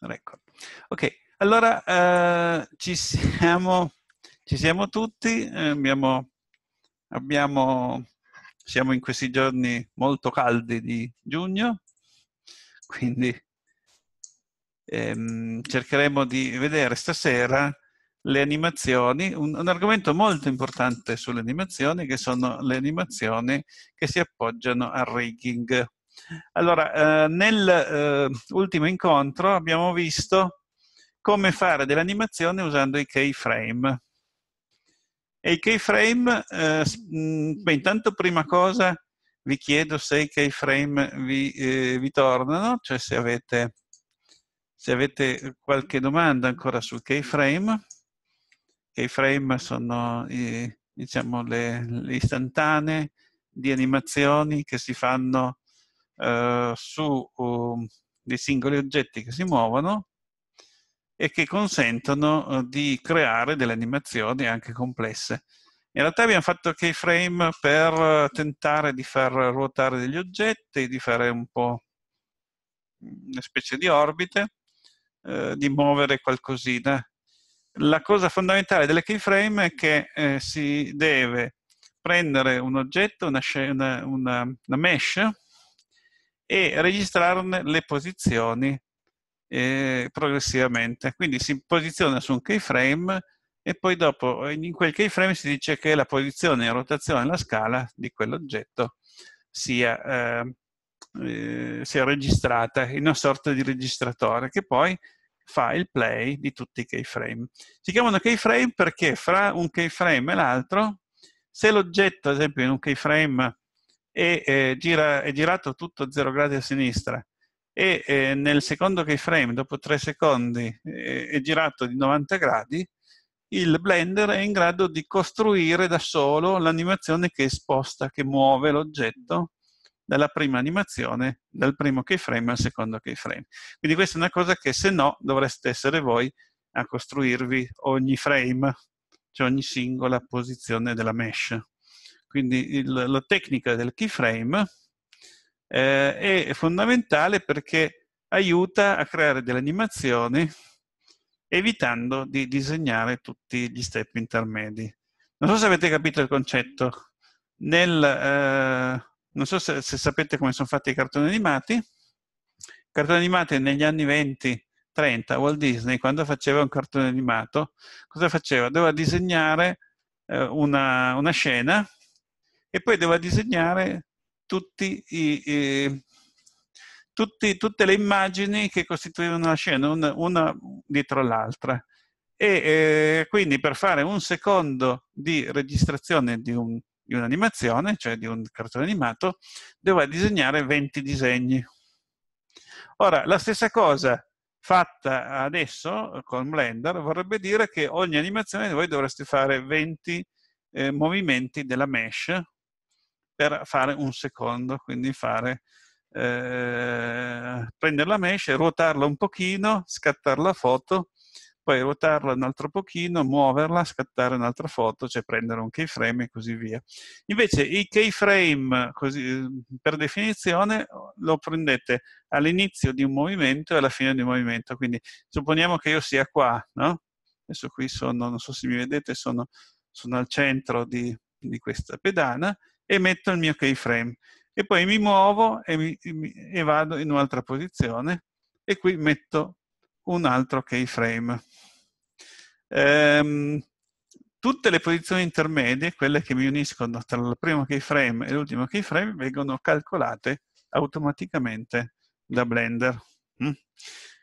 record. Ok, allora eh, ci, siamo, ci siamo tutti, eh, abbiamo, abbiamo, siamo in questi giorni molto caldi di giugno, quindi ehm, cercheremo di vedere stasera le animazioni, un, un, argomento molto importante sulle animazioni che sono le animazioni che si appoggiano al rigging. Allora, eh, nell'ultimo eh, incontro abbiamo visto come fare dell'animazione usando i keyframe. E i keyframe, eh, mm, beh, intanto prima cosa vi chiedo se i keyframe vi, eh, vi tornano, cioè se avete, se avete, qualche domanda ancora sul keyframe. Keyframe sono eh, diciamo, le, le istantanee di animazioni che si fanno eh, su um, dei singoli oggetti che si muovono e che consentono eh, di creare delle animazioni anche complesse. In realtà abbiamo fatto keyframe per eh, tentare di far ruotare degli oggetti, di fare un po' mm, una specie di orbite, eh, di muovere qualcosina. La cosa fondamentale delle keyframe è che eh, si deve prendere un oggetto, una, una, una, una mesh, e registrarne le posizioni eh, progressivamente. Quindi si posiziona su un keyframe e poi dopo in quel keyframe si dice che la posizione, la rotazione, la scala di quell'oggetto sia, ehm, eh, sia registrata in una sorta di registratore che poi fa il play di tutti i keyframe. Si chiamano keyframe perché fra un keyframe e l'altro, se l'oggetto, ad esempio in un keyframe e eh, gira, è girato tutto a 0 gradi a sinistra e eh, nel secondo keyframe, dopo 3 secondi, eh, è girato di 90 gradi, il Blender è in grado di costruire da solo l'animazione che è sposta, che muove l'oggetto dalla prima animazione, dal primo keyframe al secondo keyframe. Quindi questa è una cosa che se no dovreste essere voi a costruirvi ogni frame, cioè ogni singola posizione della mesh. Quindi il, la tecnica del keyframe eh, è fondamentale perché aiuta a creare delle animazioni evitando di disegnare tutti gli step intermedi. Non so se avete capito il concetto. Nel, eh, non so se, se, sapete come sono fatti i cartoni animati. I cartoni animati negli anni 20, 30, Walt Disney, quando faceva un cartone animato, cosa faceva? Doveva disegnare eh, una, una, scena e poi doveva disegnare tutti i, eh, tutti, tutte le immagini che costituivano la scena, una, una dietro l'altra. E eh, quindi per fare un secondo di registrazione di, un, di un'animazione, cioè di un cartone animato, doveva disegnare 20 disegni. Ora, la stessa cosa fatta adesso con Blender vorrebbe dire che ogni animazione voi dovreste fare 20 eh, movimenti della mesh per fare un secondo, quindi fare, eh, prendere la mesh, ruotarla un pochino, scattare la foto, poi ruotarla un altro pochino, muoverla, scattare un'altra foto, cioè prendere un keyframe e così via. Invece i keyframe, così, per definizione, lo prendete all'inizio di un movimento e alla fine di un movimento. Quindi supponiamo che io sia qua, no? Adesso qui sono, non so se mi vedete, sono, sono al centro di, di questa pedana, e metto il mio keyframe e poi mi muovo e, mi, e vado in un'altra posizione e qui metto un altro keyframe. Ehm, tutte le posizioni intermedie, quelle che mi uniscono tra il primo keyframe e l'ultimo keyframe, vengono calcolate automaticamente da Blender. Mm?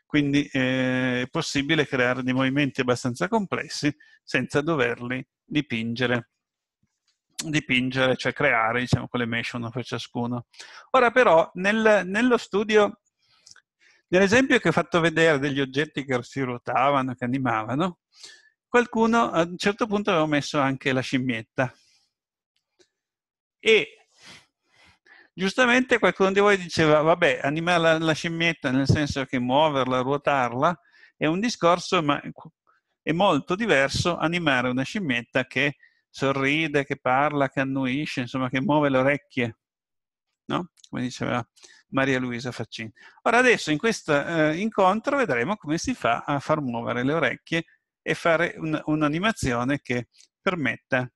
Quindi eh, è possibile creare dei movimenti abbastanza complessi senza doverli dipingere dipingere, cioè creare diciamo, quelle mesh uno per ciascuno. Ora però nel, nello studio, nell'esempio che ho fatto vedere degli oggetti che si ruotavano, che animavano, qualcuno a un certo punto aveva messo anche la scimmietta. E giustamente qualcuno di voi diceva, vabbè, animare la, la scimmietta nel senso che muoverla, ruotarla, è un discorso, ma è molto diverso animare una scimmietta che sorride, che parla, che annuisce, insomma che muove le orecchie, no? come diceva Maria Luisa Faccini. Ora adesso in questo eh, incontro vedremo come si fa a far muovere le orecchie e fare un, un'animazione che permetta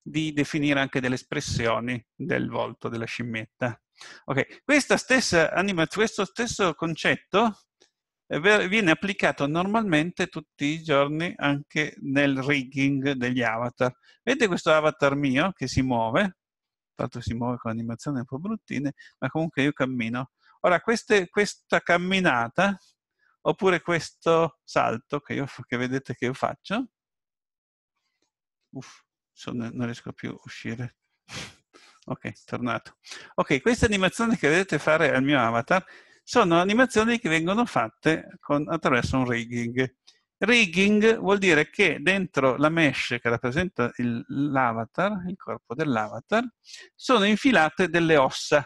di definire anche delle espressioni del volto della scimmietta. Ok, Questa stessa anima, questo stesso concetto viene applicato normalmente tutti i giorni anche nel rigging degli avatar. Vedete questo avatar mio che si muove? Tanto si muove con animazioni un po' bruttine, ma comunque io cammino. Ora, queste, questa camminata, oppure questo salto che, io, che vedete che io faccio, uff, sono, non riesco più a uscire. ok, tornato. Ok, queste animazioni che vedete fare al mio avatar sono animazioni che vengono fatte con, attraverso un rigging. Rigging vuol dire che dentro la mesh che rappresenta il, l'avatar, il corpo dell'avatar, sono infilate delle ossa,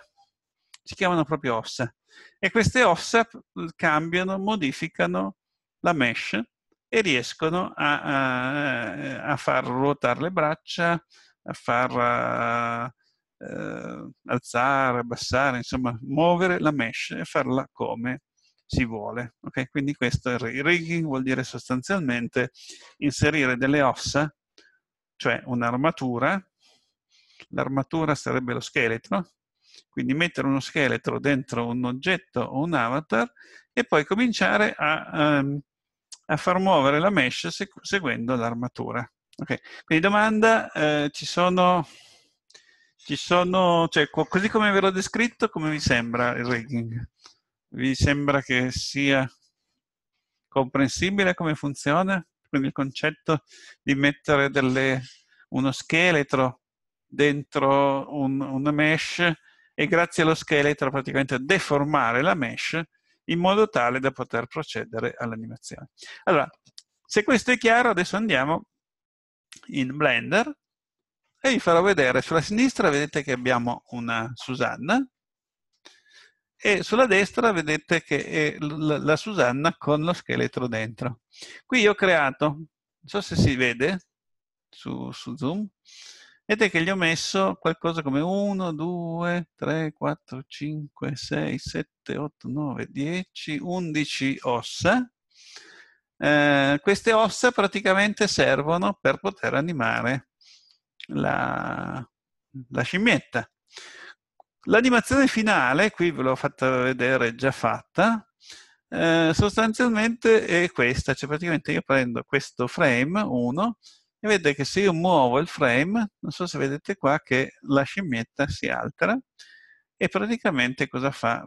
si chiamano proprio ossa, e queste ossa mm, cambiano, modificano la mesh e riescono a, a, a far ruotare le braccia, a far eh, alzare, abbassare, insomma muovere la mesh e farla come si vuole. Okay? Quindi questo è il rigging, vuol dire sostanzialmente inserire delle ossa, cioè un'armatura, l'armatura sarebbe lo scheletro, quindi mettere uno scheletro dentro un oggetto o un avatar e poi cominciare a, um, a far muovere la mesh seguendo l'armatura. Okay. Quindi domanda, eh, ci sono ci sono, cioè, così come ve l'ho descritto, come vi sembra il rigging? Vi sembra che sia comprensibile come funziona? Quindi il concetto di mettere delle, uno scheletro dentro un, una mesh e grazie allo scheletro praticamente deformare la mesh in modo tale da poter procedere all'animazione. Allora, se questo è chiaro, adesso andiamo in Blender e vi farò vedere sulla sinistra vedete che abbiamo una Susanna e sulla destra vedete che è la Susanna con lo scheletro dentro. Qui ho creato, non so se si vede su, su Zoom, vedete che gli ho messo qualcosa come 1, 2, 3, 4, 5, 6, 7, 8, 9, 10, 11 ossa. Eh, queste ossa praticamente servono per poter animare la, la scimmietta. L'animazione finale, qui ve l'ho fatta vedere già fatta, eh, sostanzialmente è questa, cioè praticamente io prendo questo frame 1 e vedete che se io muovo il frame, non so se vedete qua che la scimmietta si altera e praticamente cosa fa?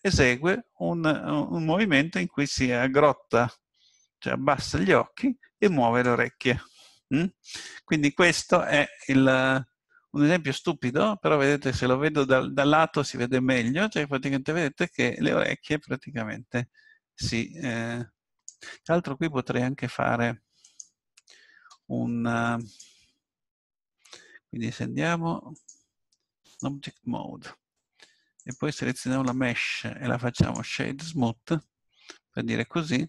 Esegue un, un movimento in cui si aggrotta, cioè abbassa gli occhi e muove le orecchie. Mm? Quindi questo è il, un esempio stupido, però vedete se lo vedo dal, dal lato si vede meglio, cioè praticamente vedete che le orecchie praticamente si... Eh, tra l'altro qui potrei anche fare un... Quindi se andiamo in Object Mode e poi selezioniamo la Mesh e la facciamo Shade Smooth, per dire così,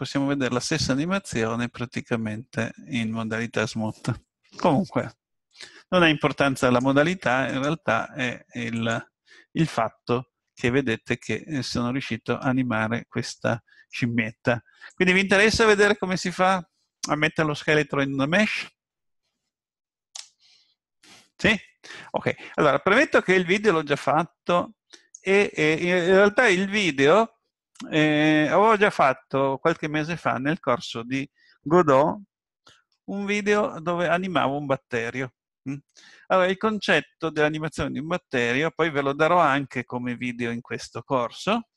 possiamo vedere la stessa animazione praticamente in modalità smooth. Comunque, non ha importanza la modalità, in realtà è il, il fatto che vedete che eh, sono riuscito a animare questa scimmietta. Quindi vi interessa vedere come si fa a mettere lo scheletro in una mesh? Sì? Ok, allora premetto che il video l'ho già fatto e, e in realtà il video eh, avevo già fatto qualche mese fa nel corso di Godot un video dove animavo un batterio. Mm. Allora, il concetto dell'animazione di un batterio, poi ve lo darò anche come video in questo corso,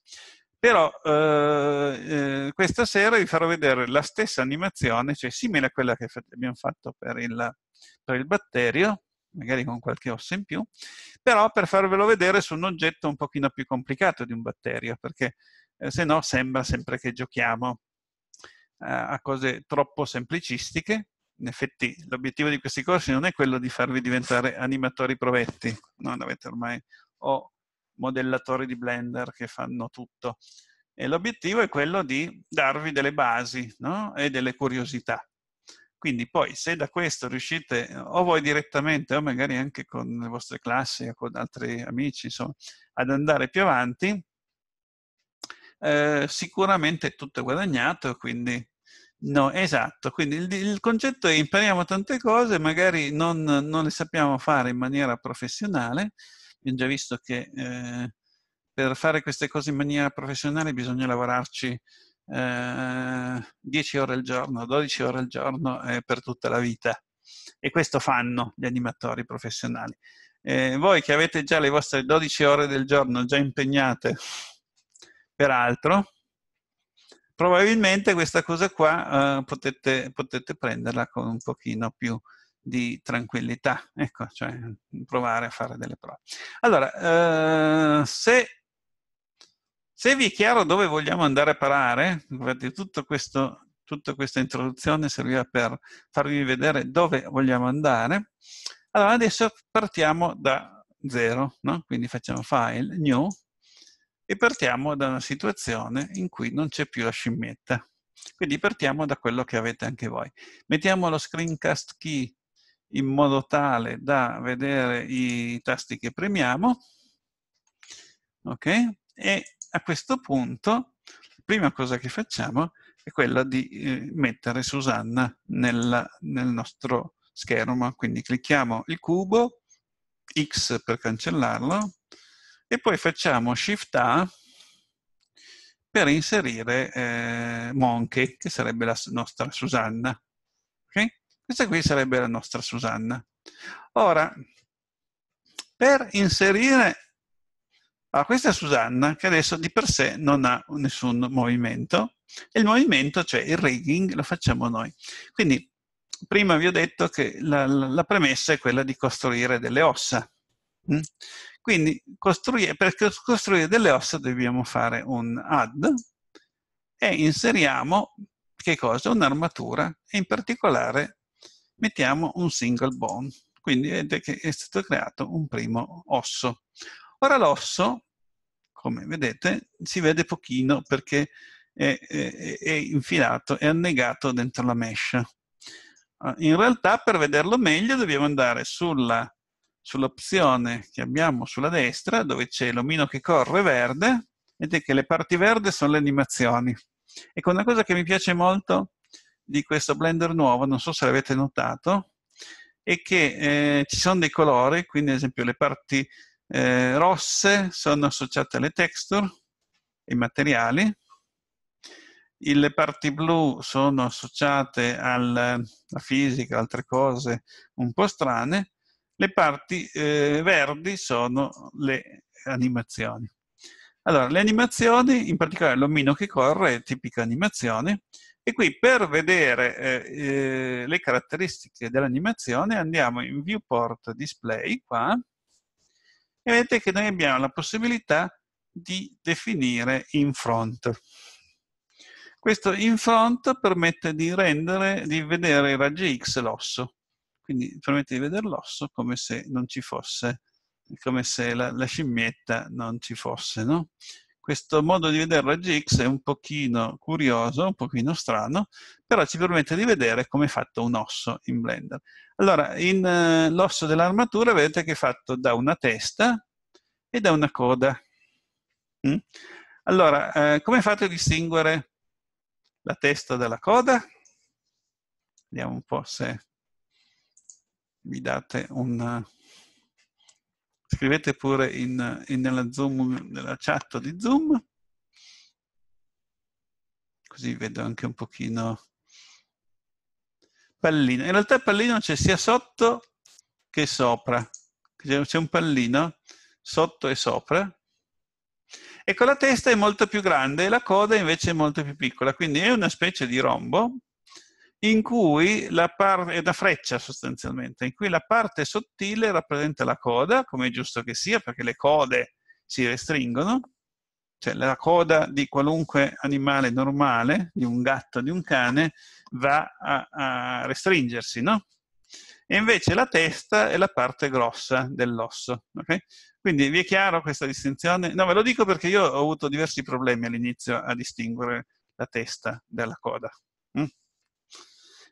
però eh, eh questa sera vi farò vedere la stessa animazione, cioè simile a quella che abbiamo fatto per il, per il batterio, magari con qualche ossa in più, però per farvelo vedere su un oggetto un pochino più complicato di un batterio, perché eh, se no sembra sempre che giochiamo eh, a cose troppo semplicistiche. In effetti l'obiettivo di questi corsi non è quello di farvi diventare animatori provetti, non avete ormai, o modellatori di Blender che fanno tutto. E l'obiettivo è quello di darvi delle basi no? e delle curiosità. Quindi poi se da questo riuscite, o voi direttamente, o magari anche con le vostre classi, o con altri amici, insomma, ad andare più avanti, eh, sicuramente è tutto guadagnato, quindi no, esatto. Quindi il, il concetto è impariamo tante cose, magari non, non, le sappiamo fare in maniera professionale. Abbiamo già visto che eh, per fare queste cose in maniera professionale bisogna lavorarci eh, 10 ore al giorno, 12 ore al giorno eh, per tutta la vita. E questo fanno gli animatori professionali. Eh, voi che avete già le vostre 12 ore del giorno già impegnate Peraltro, probabilmente questa cosa qua eh, potete, potete, prenderla con un pochino più di tranquillità, ecco, cioè provare a fare delle prove. Allora, eh, se, se, vi è chiaro dove vogliamo andare a parare, infatti tutto questo, tutta questa introduzione serviva per farvi vedere dove vogliamo andare, allora adesso partiamo da zero, no? quindi facciamo file, new, e partiamo da una situazione in cui non c'è più la scimmietta. Quindi partiamo da quello che avete anche voi. Mettiamo lo screencast key in modo tale da vedere i tasti che premiamo. Ok? E a questo punto, la prima cosa che facciamo è quella di eh, mettere Susanna nella, nel nostro schermo. Quindi clicchiamo il cubo, X per cancellarlo, e poi facciamo Shift A per inserire eh, Monkey, che sarebbe la nostra Susanna. Okay? Questa qui sarebbe la nostra Susanna. Ora, per inserire allora, questa è Susanna che adesso di per sé non ha nessun movimento e il movimento, cioè il rigging, lo facciamo noi. Quindi prima vi ho detto che la, la, la premessa è quella di costruire delle ossa. Mm? Quindi costruire, per costruire delle ossa dobbiamo fare un add e inseriamo che cosa? Un'armatura e in particolare mettiamo un single bone. Quindi vedete che è stato creato un primo osso. Ora l'osso, come vedete, si vede pochino perché è, è, è infilato, è annegato dentro la mesh. Ah, in realtà per vederlo meglio dobbiamo andare sulla sull'opzione che abbiamo sulla destra dove c'è l'omino che corre verde, vedete che le parti verde sono le animazioni. Ecco, una cosa che mi piace molto di questo Blender nuovo, non so se l'avete notato, è che eh, ci sono dei colori, quindi ad esempio le parti eh, rosse sono associate alle texture, ai materiali, le parti blu sono associate alla fisica, altre cose un po' strane, le parti eh, verdi sono le animazioni. Allora, le animazioni, in particolare l'omino che corre, è tipica animazione, e qui per vedere eh, eh, le caratteristiche dell'animazione andiamo in Viewport Display, qua, e vedete che noi abbiamo la possibilità di definire in front. Questo in front permette di rendere, di vedere i raggi X l'osso. Quindi permette di vedere l'osso come se non ci fosse, come se la, la scimmietta non ci fosse, no? questo modo di vedere la GX è un pochino curioso, un pochino strano, però ci permette di vedere come è fatto un osso in Blender. Allora, eh, l'osso dell'armatura vedete che è fatto da una testa e da una coda. Mm? Allora, eh, come fate a distinguere la testa dalla coda? Vediamo un po' se mi date un... Scrivete pure in, in nella, Zoom, nella chat di Zoom, così vedo anche un pochino pallino. In realtà il pallino c'è sia sotto che sopra. C'è un pallino sotto e sopra. Ecco, la testa è molto più grande e la coda invece è molto più piccola, quindi è una specie di rombo in cui la parte è da freccia sostanzialmente, in cui la parte sottile rappresenta la coda, come è giusto che sia, perché le code si restringono, cioè la coda di qualunque animale normale, di un gatto, di un cane, va a, a restringersi, no? E invece la testa è la parte grossa dell'osso, okay? Quindi vi è chiaro questa distinzione? No, ve lo dico perché io ho avuto diversi problemi all'inizio a distinguere la testa dalla coda.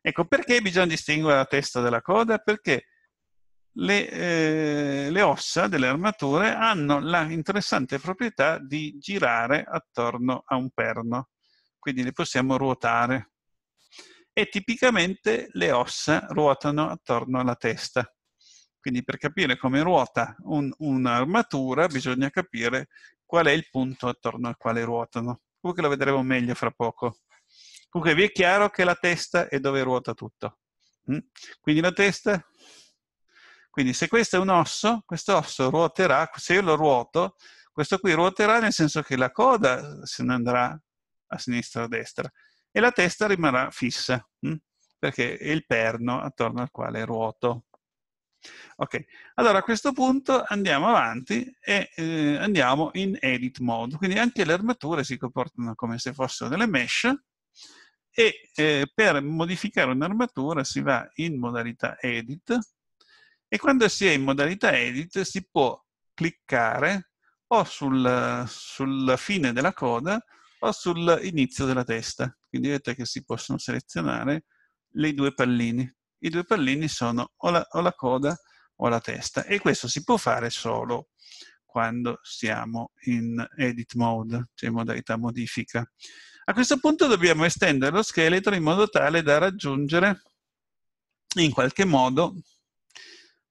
Ecco, perché bisogna distinguere la testa dalla coda? Perché le, eh, le ossa delle armature hanno la interessante proprietà di girare attorno a un perno, quindi le possiamo ruotare. E tipicamente le ossa ruotano attorno alla testa. Quindi per capire come ruota un, un'armatura bisogna capire qual è il punto attorno al quale ruotano. Comunque lo vedremo meglio fra poco. Comunque vi è chiaro che la testa è dove ruota tutto. Mm? Quindi la testa... Quindi se questo è un osso, questo osso ruoterà, se io lo ruoto, questo qui ruoterà nel senso che la coda se ne andrà a sinistra o a destra e la testa rimarrà fissa, mm? perché è il perno attorno al quale ruoto. Ok, allora a questo punto andiamo avanti e eh, andiamo in edit mode, quindi anche le armature si comportano come se fossero delle mesh, e eh, per modificare un'armatura si va in modalità edit e quando si è in modalità edit si può cliccare o sul, sulla fine della coda o sull'inizio della testa. Quindi vedete che si possono selezionare i due pallini. I due pallini sono o la, o la coda o la testa e questo si può fare solo quando siamo in edit mode, cioè in modalità modifica. A questo punto dobbiamo estendere lo scheletro in modo tale da raggiungere in qualche modo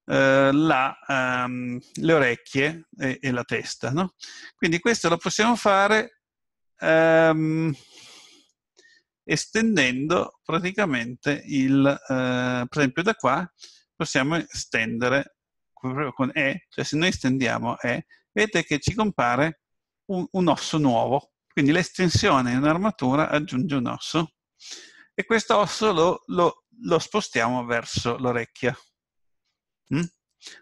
eh, la, ehm, le orecchie e, e la testa. No? Quindi questo lo possiamo fare ehm, estendendo praticamente il, eh, per esempio da qua possiamo estendere con E, cioè se noi estendiamo E, vedete che ci compare un, un osso nuovo, quindi l'estensione in un'armatura aggiunge un osso e questo osso lo, lo, lo spostiamo verso l'orecchia. Mm?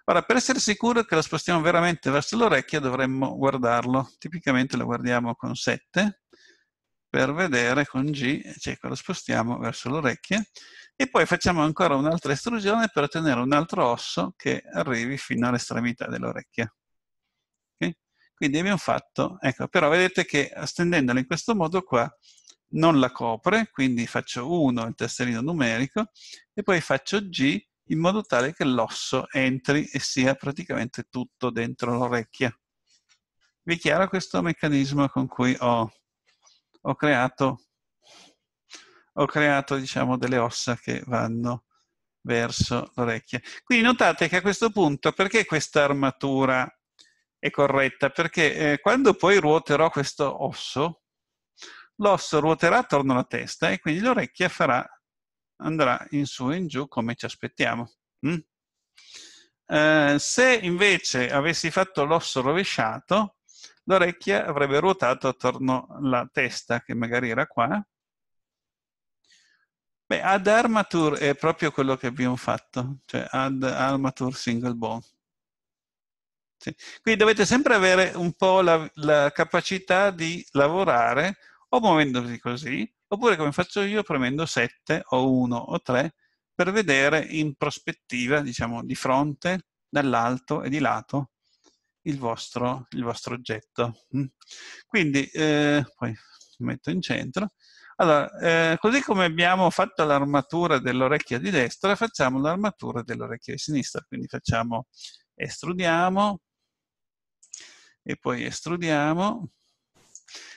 Ora, per essere sicuro che lo spostiamo veramente verso l'orecchia, dovremmo guardarlo. Tipicamente lo guardiamo con 7 per vedere con G, cioè lo spostiamo verso l'orecchia e poi facciamo ancora un'altra estrusione per ottenere un altro osso che arrivi fino all'estremità dell'orecchia. Quindi abbiamo fatto, ecco, però vedete che stendendola in questo modo qua non la copre, quindi faccio 1 il tastierino numerico e poi faccio G in modo tale che l'osso entri e sia praticamente tutto dentro l'orecchia. Vi è chiaro questo meccanismo con cui ho, ho creato, ho creato diciamo, delle ossa che vanno verso l'orecchia. Quindi notate che a questo punto, perché questa armatura è corretta, perché eh, quando poi ruoterò questo osso, l'osso ruoterà attorno alla testa e quindi l'orecchia farà, andrà in su e in giù come ci aspettiamo. Mm? Eh, se invece avessi fatto l'osso rovesciato, l'orecchia avrebbe ruotato attorno alla testa, che magari era qua. Beh, ad armature è proprio quello che abbiamo fatto, cioè ad armature single bone. Sì. Quindi dovete sempre avere un po' la, la capacità di lavorare o muovendosi così, oppure come faccio io premendo 7 o 1 o 3 per vedere in prospettiva, diciamo, di fronte, dall'alto e di lato il vostro, il vostro oggetto. Mm. Quindi, eh, poi metto in centro. Allora, eh, così come abbiamo fatto l'armatura dell'orecchia di destra, facciamo l'armatura dell'orecchia di sinistra. Quindi facciamo, estrudiamo, e poi estrudiamo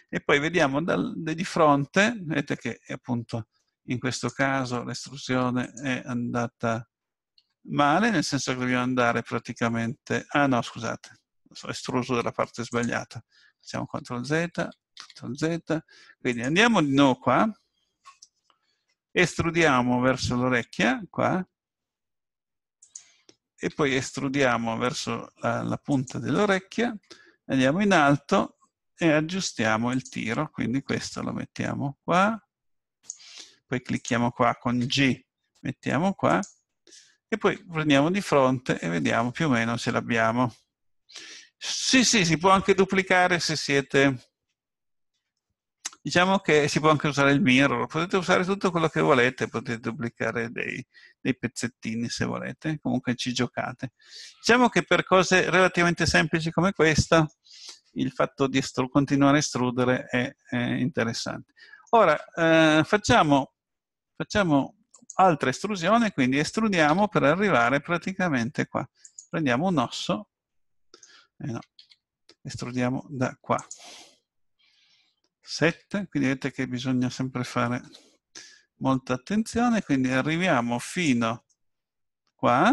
e poi vediamo dal, di fronte, vedete che appunto in questo caso l'estrusione è andata male, nel senso che dobbiamo andare praticamente, ah no scusate, ho estruso dalla parte sbagliata, facciamo CTRL Z, CTRL Z, quindi andiamo di nuovo qua, estrudiamo verso l'orecchia, qua, e poi estrudiamo verso la, la punta dell'orecchia, andiamo in alto e aggiustiamo il tiro, quindi questo lo mettiamo qua, poi clicchiamo qua con G, mettiamo qua, e poi prendiamo di fronte e vediamo più o meno se l'abbiamo. Sì, sì, si può anche duplicare se siete... Diciamo che si può anche usare il mirror, potete usare tutto quello che volete, potete duplicare dei, dei pezzettini se volete, comunque ci giocate. Diciamo che per cose relativamente semplici come questa, il fatto di continuare a estrudere è, è interessante. Ora, eh, facciamo, facciamo altra estrusione, quindi estrudiamo per arrivare praticamente qua. Prendiamo un osso, eh no, estrudiamo da qua. 7, quindi vedete che bisogna sempre fare molta attenzione, quindi arriviamo fino qua,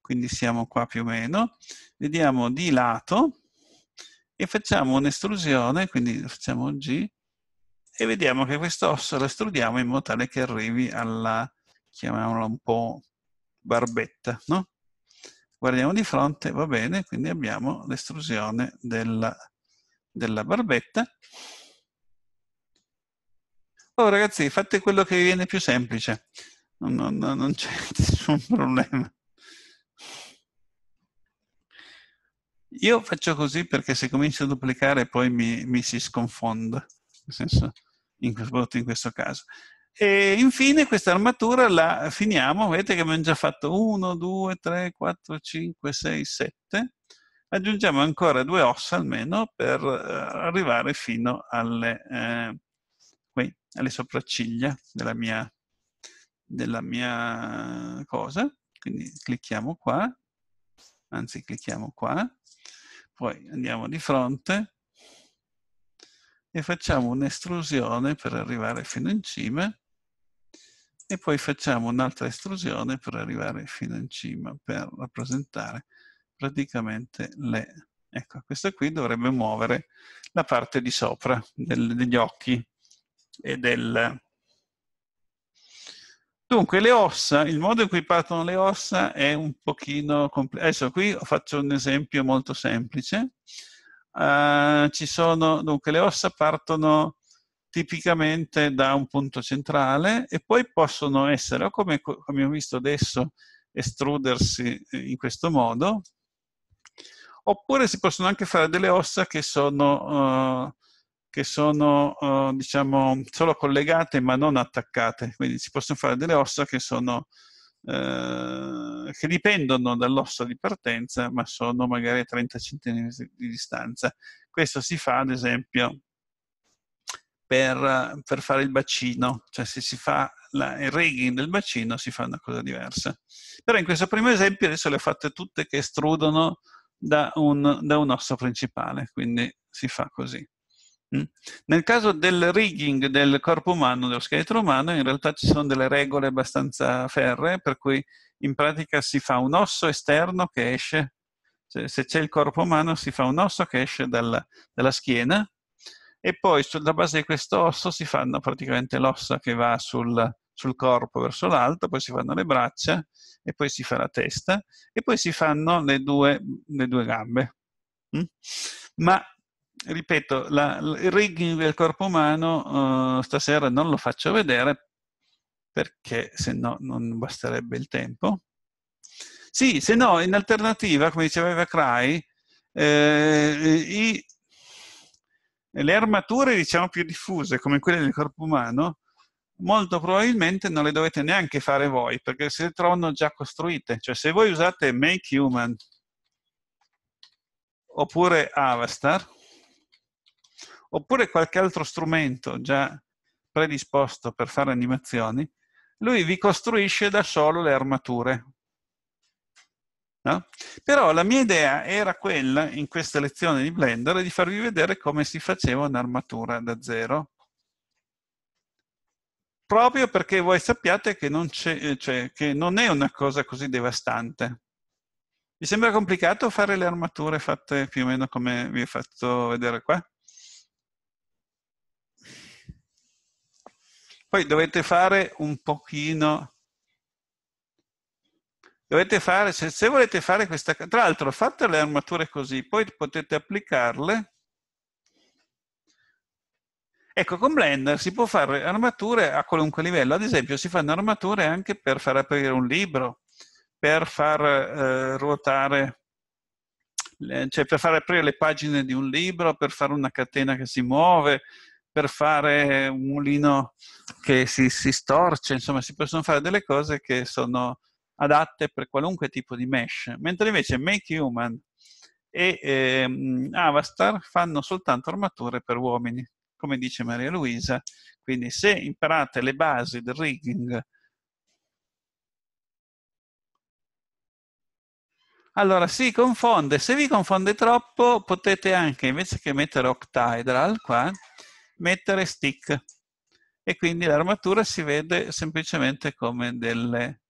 quindi siamo qua più o meno, vediamo di lato, e facciamo un'estrusione, quindi facciamo G, e vediamo che questo osso lo estrudiamo in modo tale che arrivi alla, chiamiamola un po' barbetta, no? Guardiamo di fronte, va bene, quindi abbiamo l'estrusione della, della barbetta. Oh ragazzi, fate quello che vi viene più semplice, non, non, non c'è nessun problema. Io faccio così perché se comincio a duplicare poi mi, mi si sconfonde, nel senso, in, soprattutto in questo caso. E infine questa armatura la finiamo, vedete che abbiamo già fatto 1, 2, 3, 4, 5, 6, 7. Aggiungiamo ancora due ossa almeno per eh, arrivare fino alle, eh, qui, alle sopracciglia della mia, della mia cosa. Quindi clicchiamo qua, anzi clicchiamo qua, poi andiamo di fronte e facciamo un'estrusione per arrivare fino in cima e poi facciamo un'altra estrusione per arrivare fino in cima per rappresentare praticamente le... Ecco, questa qui dovrebbe muovere la parte di sopra del, degli occhi e del, Dunque, le ossa, il modo in cui partono le ossa è un pochino complesso. Adesso qui faccio un esempio molto semplice. Uh, ci sono, dunque, le ossa partono tipicamente da un punto centrale e poi possono essere, come, come ho visto adesso, estrudersi in questo modo, oppure si possono anche fare delle ossa che sono uh, che sono eh, diciamo solo collegate ma non attaccate, quindi si possono fare delle ossa che sono eh, che dipendono dall'osso di partenza ma sono magari a 30 cm di distanza. Questo si fa ad esempio per, per fare il bacino, cioè se si fa la, il rigging del bacino si fa una cosa diversa. Però in questo primo esempio adesso le ho fatte tutte che estrudono da un, da un osso principale, quindi si fa così. Mm. Nel caso del rigging del corpo umano, dello scheletro umano, in realtà ci sono delle regole abbastanza ferree, per cui in pratica si fa un osso esterno che esce, cioè se c'è il corpo umano si fa un osso che esce dalla, dalla schiena e poi sulla base di questo osso si fanno praticamente l'ossa che va sul, sul corpo verso l'alto, poi si fanno le braccia e poi si fa la testa e poi si fanno le due, le due gambe. Mm. Ma ripeto, la, il rigging del corpo umano uh, stasera non lo faccio vedere perché se no non basterebbe il tempo. Sì, se no, in alternativa, come diceva Cry, eh, i, le armature diciamo più diffuse, come quelle del corpo umano, molto probabilmente non le dovete neanche fare voi, perché se le trovano già costruite. Cioè, se voi usate Make Human oppure Avastar, oppure qualche altro strumento già predisposto per fare animazioni, lui vi costruisce da solo le armature. No? Però la mia idea era quella, in questa lezione di Blender, di farvi vedere come si faceva un'armatura da zero. Proprio perché voi sappiate che non, eh, cioè, che non è una cosa così devastante. Vi sembra complicato fare le armature fatte più o meno come vi ho fatto vedere qua? Poi dovete fare un pochino... Dovete fare, se, se volete fare questa... Tra l'altro fate le armature così, poi potete applicarle. Ecco, con Blender si può fare armature a qualunque livello. Ad esempio, si fanno armature anche per far aprire un libro, per far eh, ruotare cioè per far aprire le pagine di un libro, per fare una catena che si muove, per fare un mulino che si, si storce, insomma si possono fare delle cose che sono adatte per qualunque tipo di mesh, mentre invece Make Human e ehm, Avastar fanno soltanto armature per uomini, come dice Maria Luisa. Quindi se imparate le basi del rigging, allora si confonde, se vi confonde troppo potete anche, invece che mettere octahedral qua, mettere stick e quindi l'armatura si vede semplicemente come, delle,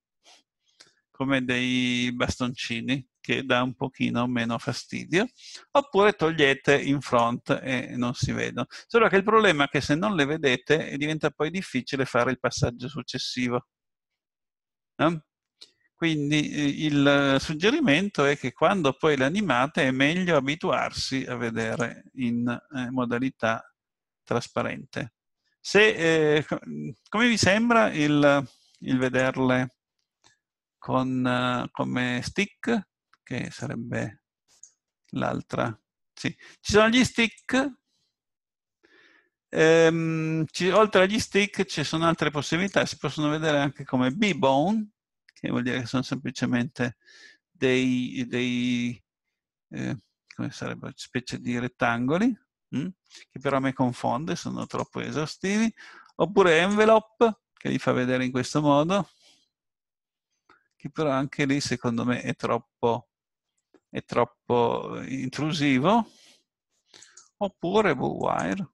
come dei bastoncini che dà un pochino meno fastidio, oppure togliete in front e non si vedono. Solo che il problema è che se non le vedete diventa poi difficile fare il passaggio successivo. No? Quindi eh, il suggerimento è che quando poi le animate è meglio abituarsi a vedere in eh, modalità trasparente. Se, eh, come vi sembra il, il vederle con, uh, come stick, che sarebbe l'altra? Sì. Ci sono gli stick, ehm, ci, oltre agli stick ci sono altre possibilità, si possono vedere anche come B-bone, che vuol dire che sono semplicemente dei, dei eh, come sarebbero specie di rettangoli, Mm? che però mi confonde, sono troppo esaustivi, oppure envelope, che li fa vedere in questo modo, che però anche lì secondo me è troppo, è troppo eh, intrusivo, oppure blue wire,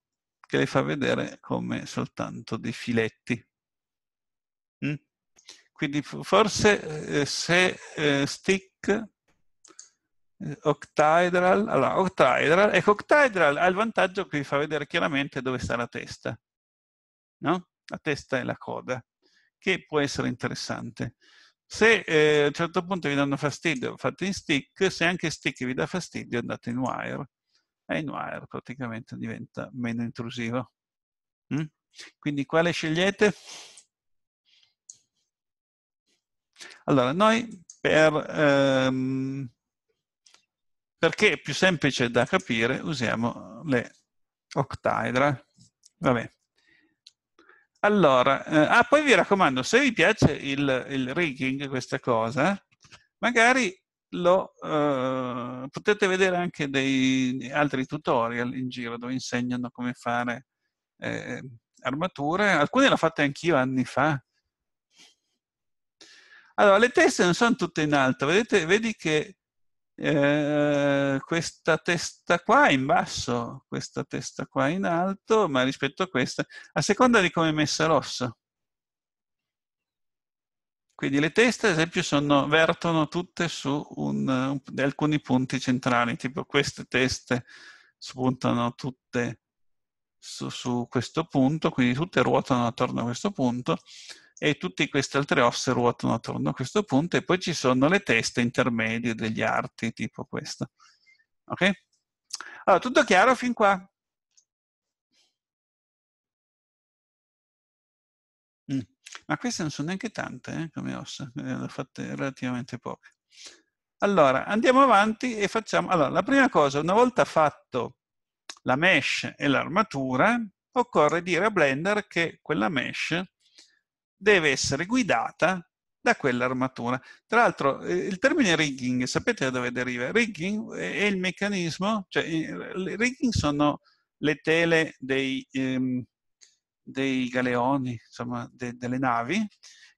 che li fa vedere come soltanto dei filetti. Mm? Quindi forse eh, se eh, stick eh, octahedral, allora, octahedral, ecco, octahedral ha il vantaggio che vi fa vedere chiaramente dove sta la testa, no? La testa e la coda, che può essere interessante. Se eh, a un certo punto vi danno fastidio, fate in stick, se anche stick vi dà fastidio, andate in wire, e in wire praticamente diventa meno intrusivo. Mm? Quindi quale scegliete? Allora, noi per... Ehm, perché è più semplice da capire, usiamo le octaedra. Vabbè. Allora, eh, ah, poi vi raccomando, se vi piace il, il rigging, questa cosa, magari lo eh, potete vedere anche dei altri tutorial in giro dove insegnano come fare eh, armature. Alcune l'ho fatte anch'io anni fa. Allora, le teste non sono tutte in alto, vedete, vedi che eh, questa testa qua in basso, questa testa qua in alto, ma rispetto a questa, a seconda di come è messa l'ossa. Quindi le teste, ad esempio, sono, vertono tutte su un, un, alcuni punti centrali, tipo queste teste spuntano tutte su, su questo punto, quindi tutte ruotano attorno a questo punto, e tutte queste altre ossa ruotano attorno a questo punto e poi ci sono le teste intermedie degli arti, tipo questo. Ok? Allora, tutto chiaro fin qua? Mm. Ma queste non sono neanche tante, eh, come ossa, ne eh, ho fatte relativamente poche. Allora, andiamo avanti e facciamo... Allora, la prima cosa, una volta fatto la mesh e l'armatura, occorre dire a Blender che quella mesh deve essere guidata da quell'armatura. Tra l'altro, eh, il termine rigging, sapete da dove deriva? Rigging è il meccanismo, cioè eh, le rigging sono le tele dei, ehm, dei galeoni, insomma, de, delle navi,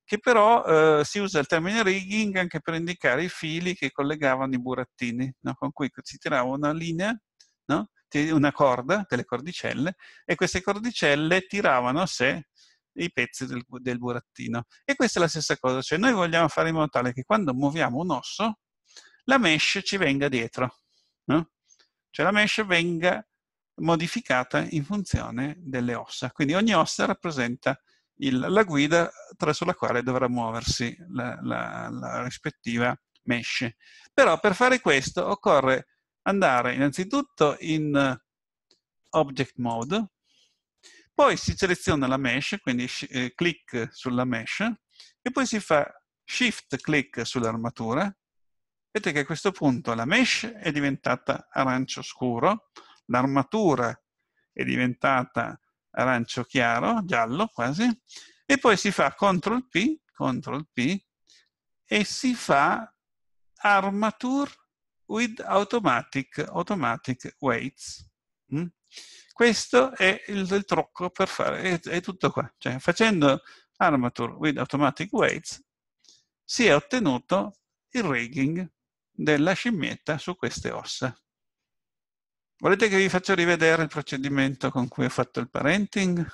che però eh, si usa il termine rigging anche per indicare i fili che collegavano i burattini, no? con cui si tirava una linea, no? una corda, delle cordicelle, e queste cordicelle tiravano a sé i pezzi del, del burattino. E questa è la stessa cosa, cioè noi vogliamo fare in modo tale che quando muoviamo un osso, la mesh ci venga dietro. No? Cioè la mesh venga modificata in funzione delle ossa. Quindi ogni ossa rappresenta il, la guida attraverso la quale dovrà muoversi la, la, la, rispettiva mesh. Però per fare questo occorre andare innanzitutto in eh, object mode, poi si seleziona la mesh, quindi eh, clic sulla mesh, e poi si fa shift clic sull'armatura. Vedete che a questo punto la mesh è diventata arancio scuro, l'armatura è diventata arancio chiaro, giallo quasi, e poi si fa CTRL P, CTRL P, e si fa armature with automatic, automatic weights. Hm? Questo è il, il trucco per fare, è, è tutto qua. Cioè, facendo armature with automatic weights si è ottenuto il rigging della scimmietta su queste ossa. Volete che vi faccia rivedere il procedimento con cui ho fatto il parenting?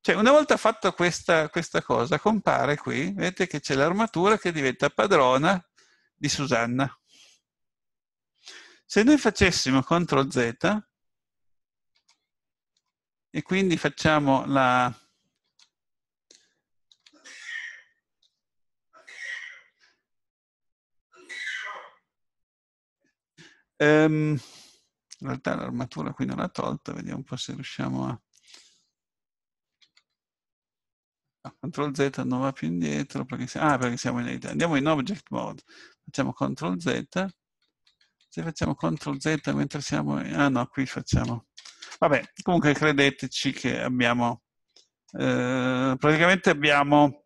Cioè, una volta fatta questa, questa cosa, compare qui, vedete che c'è l'armatura che diventa padrona di Susanna. Se noi facessimo CTRL Z e quindi facciamo la Um, in realtà l'armatura qui non l'ha tolta, vediamo un po' se riusciamo a... No, CTRL Z non va più indietro, perché ah, perché siamo in edit. Andiamo in Object Mode, facciamo CTRL Z se facciamo CTRL Z mentre siamo... Ah no, qui facciamo... Vabbè, comunque credeteci che abbiamo... Eh, praticamente abbiamo,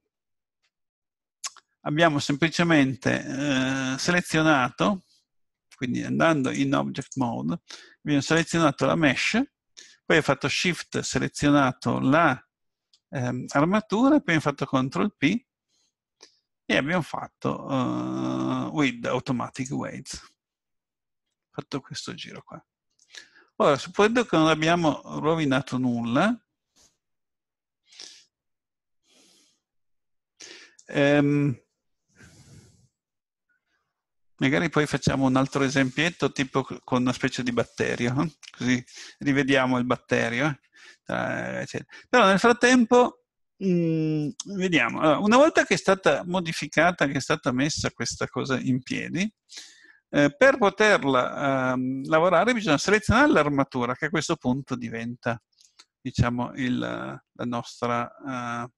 abbiamo semplicemente eh, selezionato, quindi andando in Object Mode, abbiamo selezionato la mesh, poi ho fatto Shift, selezionato la eh, poi ho fatto CTRL P e abbiamo fatto uh, with automatic weights fatto questo giro qua. Ora, supponendo che non abbiamo rovinato nulla, ehm, magari poi facciamo un altro esempietto, tipo con una specie di batterio, no? così rivediamo il batterio. Però nel frattempo, mh, mm, vediamo, allora, una volta che è stata modificata, che è stata messa questa cosa in piedi, eh, per poterla eh, lavorare bisogna selezionare l'armatura, che a questo punto diventa diciamo, il, la nostra, eh,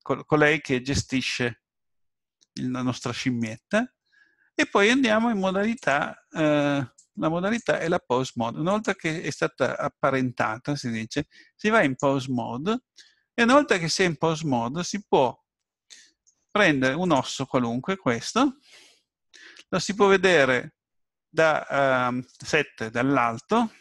col, colei che gestisce il, la nostra scimmietta. E poi andiamo in modalità, eh, la modalità è la pose mode. Una volta che è stata apparentata, si dice, si va in pose mode e una volta che si è in pose mode si può prendere un osso qualunque, questo, lo si può vedere da um, ehm, 7 dall'alto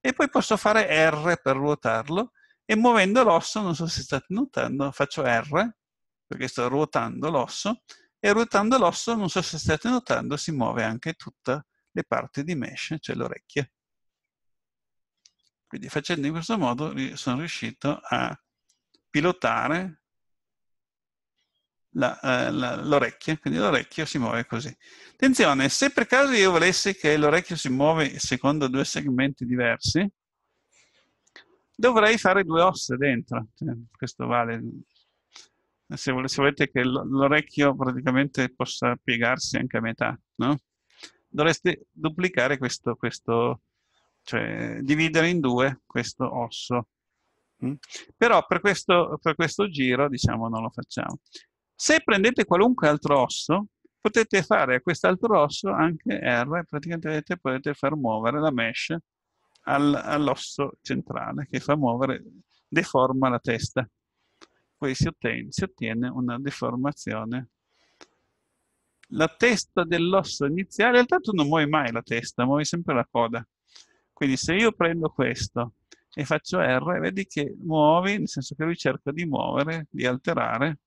e poi posso fare R per ruotarlo e muovendo l'osso, non so se state notando, faccio R perché sto ruotando l'osso e ruotando l'osso, non so se state notando, si muove anche tutte le parti di mesh, cioè le orecchie. Quindi facendo in questo modo sono riuscito a pilotare la, eh, la, l'orecchia, quindi l'orecchio si muove così. Attenzione, se per caso io volessi che l'orecchio si muove secondo due segmenti diversi, dovrei fare due osse dentro. Cioè, questo vale. Se volete che l'orecchio praticamente possa piegarsi anche a metà, no? Dovreste duplicare questo, questo cioè dividere in due questo osso. Mm? Però per questo, per questo giro, diciamo, non lo facciamo. Se prendete qualunque altro osso, potete fare a quest'altro osso anche R, praticamente potete far muovere la mesh al, all'osso centrale, che fa muovere, deforma la testa. Poi si ottiene, si ottiene una deformazione la testa dell'osso iniziale, intanto non muovi mai la testa, muovi sempre la coda. Quindi se io prendo questo e faccio R, vedi che muovi, nel senso che lui cerca di muovere, di alterare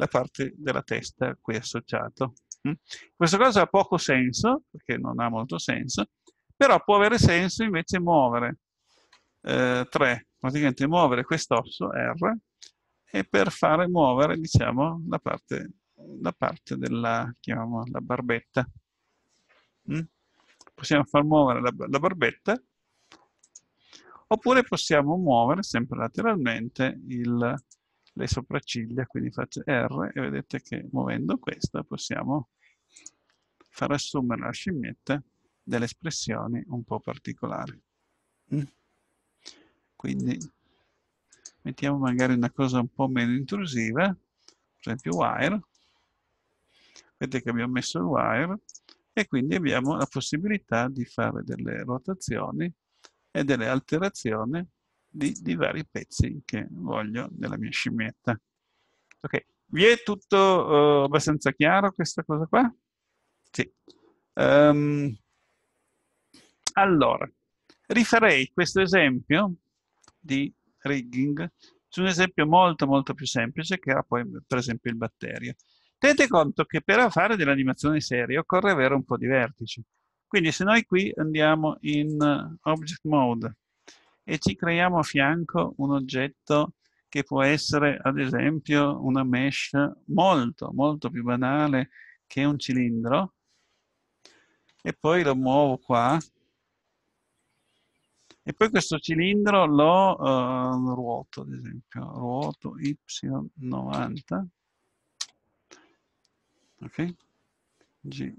la parte della testa qui associata. Mm? Questa cosa ha poco senso, perché non ha molto senso, però può avere senso invece muovere 3, eh, praticamente muovere quest'osso R e per fare muovere, diciamo, la parte, la parte della, la barbetta. Mm? Possiamo far muovere la, la barbetta oppure possiamo muovere sempre lateralmente il, le sopracciglia, quindi faccio R e vedete che muovendo questa possiamo far assumere la scimmietta delle espressioni un po' particolari. Mm. Quindi mettiamo magari una cosa un po' meno intrusiva, per esempio wire. Vedete che abbiamo messo il wire e quindi abbiamo la possibilità di fare delle rotazioni e delle alterazioni di, di vari pezzi che voglio nella mia scimmietta. Ok, vi è tutto uh, abbastanza chiaro questa cosa qua? Sì. Um, allora, rifarei questo esempio di rigging su un esempio molto molto più semplice che era poi per esempio il batterio. Tenete conto che per fare dell'animazione serie occorre avere un po' di vertici. Quindi se noi qui andiamo in eh, Object Mode, e ci creiamo a fianco un oggetto che può essere ad esempio una mesh molto molto più banale che un cilindro e poi lo muovo qua e poi questo cilindro lo uh, ruoto ad esempio ruoto Y90 ok G,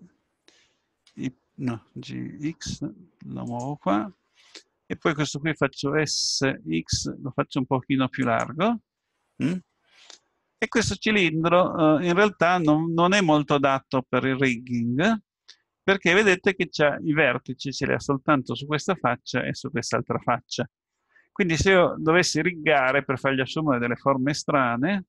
I, no, GX lo muovo qua e poi questo qui faccio SX, lo faccio un pochino più largo, mm. e questo cilindro eh, in realtà non, non, è molto adatto per il rigging, perché vedete che i vertici ce li ha soltanto su questa faccia e su quest'altra faccia. Quindi se io dovessi riggare per fargli assumere delle forme strane,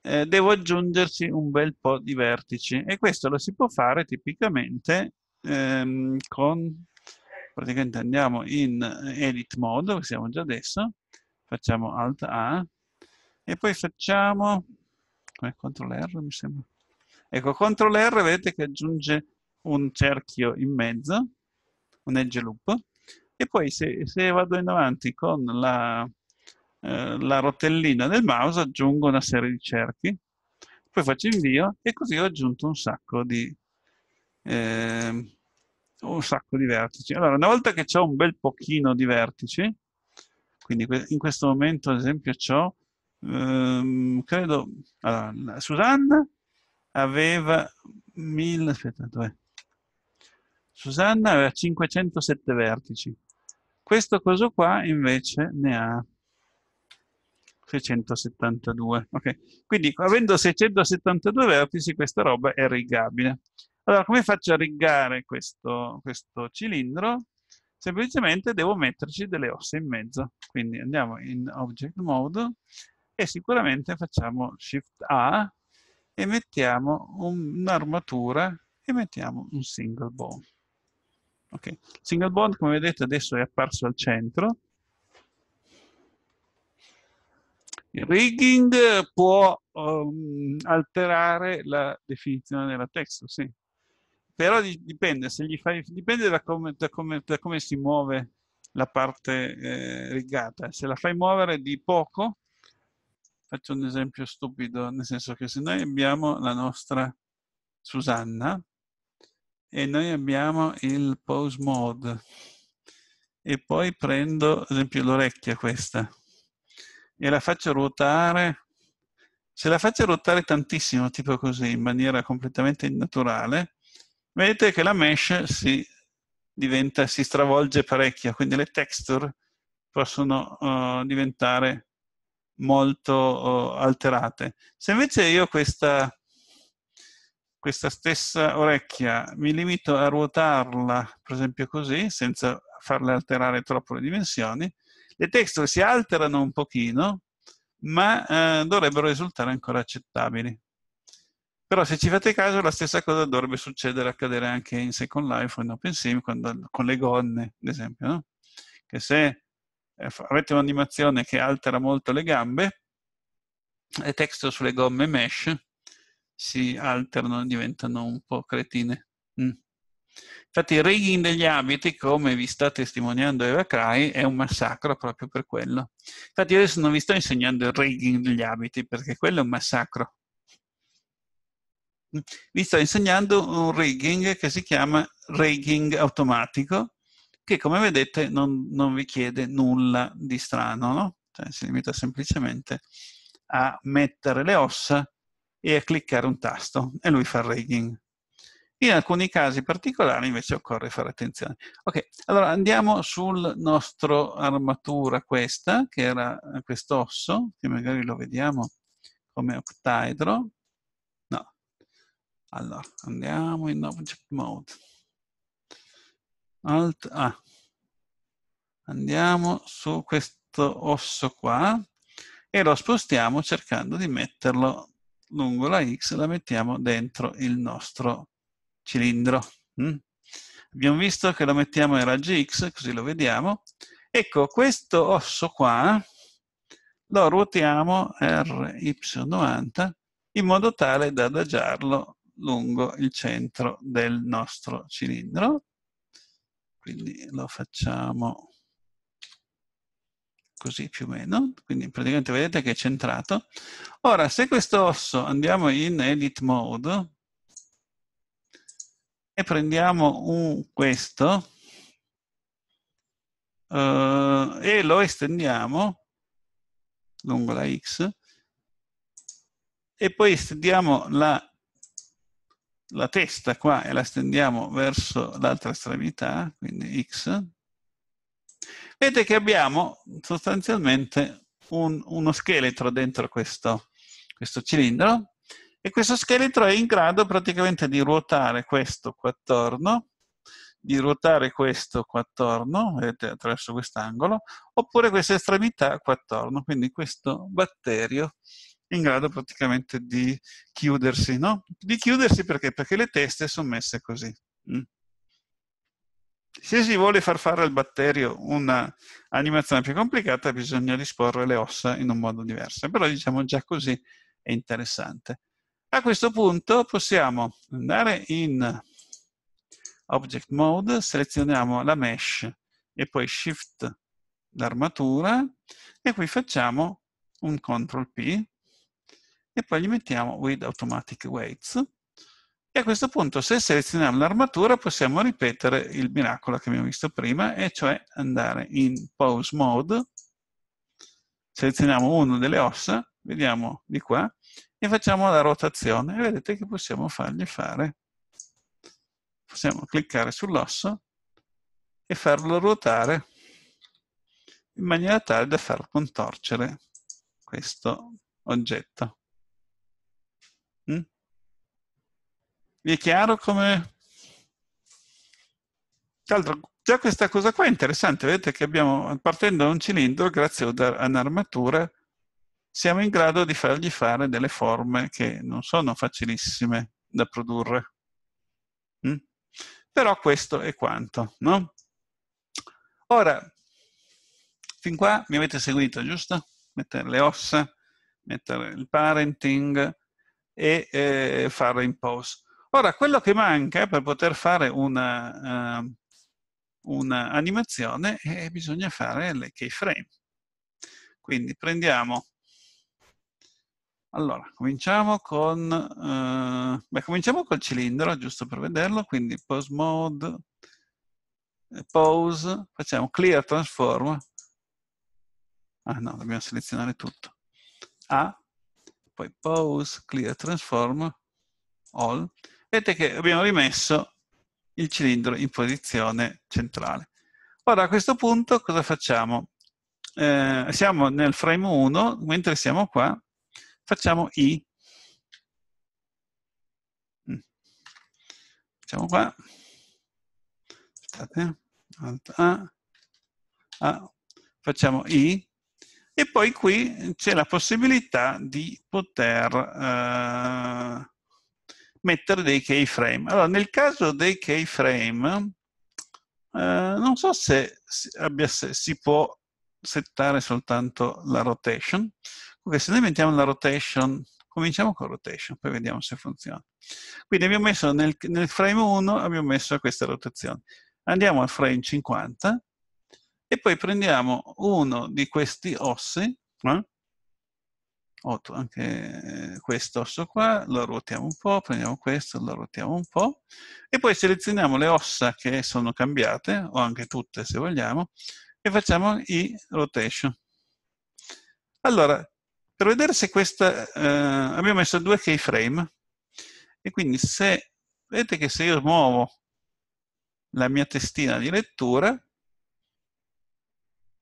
eh, devo aggiungerci un bel po' di vertici. E questo lo si può fare tipicamente ehm, con praticamente andiamo in edit eh, mode, che siamo già adesso, facciamo alt A, e poi facciamo, come CTRL R mi sembra, ecco CTRL R vedete che aggiunge un cerchio in mezzo, un edge loop, e poi se, se vado in avanti con la, eh, la rotellina del mouse aggiungo una serie di cerchi, poi faccio invio e così ho aggiunto un sacco di... Eh, un sacco di vertici. Allora, una volta che ho un bel pochino di vertici, quindi in questo momento ad esempio ho, ehm, credo, allora, Susanna aveva 1000, aspetta, dov'è? Susanna aveva 507 vertici. Questo coso qua invece ne ha 672. Ok, Quindi avendo 672 vertici questa roba è rigabile. Allora, come faccio a rigare questo, questo cilindro? Semplicemente devo metterci delle ossa in mezzo. Quindi andiamo in Object Mode e sicuramente facciamo Shift A e mettiamo un'armatura e mettiamo un single bone. Ok, single bone come vedete adesso è apparso al centro. Il rigging può um, alterare la definizione della texture, sì, però dipende, se gli fai, dipende da come, da come, da come si muove la parte eh, rigata. Se la fai muovere di poco, faccio un esempio stupido, nel senso che se noi abbiamo la nostra Susanna e noi abbiamo il pose mode e poi prendo ad esempio l'orecchia questa e la faccio ruotare, se la faccio ruotare tantissimo, tipo così, in maniera completamente innaturale, vedete che la mesh si, diventa, si stravolge parecchia, quindi le texture possono uh, diventare molto uh, alterate. Se invece io questa, questa stessa orecchia mi limito a ruotarla, per esempio così, senza farle alterare troppo le dimensioni, le texture si alterano un pochino, ma eh, dovrebbero risultare ancora accettabili. Però se ci fate caso la stessa cosa dovrebbe succedere, accadere anche in Second Life o in OpenSim con, con le gonne, ad esempio, no? Che se eh, avete un'animazione che altera molto le gambe, le texture sulle gomme mesh si alterano e diventano un po' cretine. Mm. Infatti il rigging degli abiti, come vi sta testimoniando Eva Cry, è un massacro proprio per quello. Infatti adesso non vi sto insegnando il rigging degli abiti, perché quello è un massacro vi sto insegnando un rigging che si chiama rigging automatico, che come vedete non, non vi chiede nulla di strano, no? cioè, si limita semplicemente a mettere le ossa e a cliccare un tasto e lui fa il rigging. In alcuni casi particolari invece occorre fare attenzione. Ok, allora andiamo sul nostro armatura questa, che era eh, quest'osso, che magari lo vediamo come octaedro, allora, andiamo in object mode. Alt A. Ah. Andiamo su questo osso qua e lo spostiamo cercando di metterlo lungo la X, la mettiamo dentro il nostro cilindro. Mm? Abbiamo visto che lo mettiamo in raggi X, così lo vediamo. Ecco, questo osso qua lo ruotiamo RY90 in modo tale da adagiarlo lungo il centro del nostro cilindro. Quindi lo facciamo così più o meno, quindi praticamente vedete che è centrato. Ora, se questo osso andiamo in edit mode e prendiamo un, questo uh, e lo estendiamo lungo la X e poi estendiamo la la testa qua e la stendiamo verso l'altra estremità, quindi X, vedete che abbiamo sostanzialmente un, uno scheletro dentro questo, questo cilindro e questo scheletro è in grado praticamente di ruotare questo qua attorno, di ruotare questo qua attorno, vedete attraverso quest'angolo, oppure questa estremità qua attorno, quindi questo batterio in grado praticamente di chiudersi, no? Di chiudersi perché? Perché le teste sono messe così. Mm. Se si vuole far fare al batterio un'animazione più complicata, bisogna disporre le ossa in un modo diverso. Però diciamo già così è interessante. A questo punto possiamo andare in Object Mode, selezioniamo la mesh e poi Shift l'armatura e qui facciamo un CTRL P e poi gli mettiamo with automatic weights e a questo punto se selezioniamo l'armatura possiamo ripetere il miracolo che abbiamo visto prima e cioè andare in pose mode selezioniamo una delle ossa vediamo di qua e facciamo la rotazione e vedete che possiamo fargli fare possiamo cliccare sull'osso e farlo ruotare in maniera tale da far contorcere questo oggetto. Mm? Vi è chiaro come... Tra l'altro, già questa cosa qua è interessante, vedete che abbiamo, partendo da un cilindro, grazie a un'armatura, siamo in grado di fargli fare delle forme che non sono facilissime da produrre. Mm? Però questo è quanto, no? Ora, fin qua mi avete seguito, giusto? Mettere le ossa, mettere il parenting, e eh, farlo in post. Ora, quello che manca per poter fare una, uh, eh, un'animazione è bisogna fare le keyframe. Quindi prendiamo... Allora, cominciamo con... Uh, beh, cominciamo col cilindro, giusto per vederlo, quindi pose mode, eh, pose, facciamo clear transform. Ah no, dobbiamo selezionare tutto. A, poi pause, clear transform, all, vedete che abbiamo rimesso il cilindro in posizione centrale. Ora a questo punto cosa facciamo? Eh, siamo nel frame 1, mentre siamo qua, facciamo I. Mm. Facciamo qua. Aspettate. Alt A. A. Facciamo I e poi qui c'è la possibilità di poter eh, mettere dei keyframe. Allora, nel caso dei keyframe, eh, non so se si, abbia, se si può settare soltanto la rotation. Ok, se noi mettiamo la rotation, cominciamo con rotation, poi vediamo se funziona. Quindi abbiamo messo nel, nel frame 1, abbiamo messo questa rotazione. Andiamo al frame 50 e poi prendiamo uno di questi ossi, eh? Otto, anche eh, quest'osso qua, lo ruotiamo un po', prendiamo questo, lo ruotiamo un po', e poi selezioniamo le ossa che sono cambiate, o anche tutte se vogliamo, e facciamo i rotation. Allora, per vedere se questa... Eh, abbiamo messo due keyframe, e quindi se... Vedete che se io muovo la mia testina di lettura,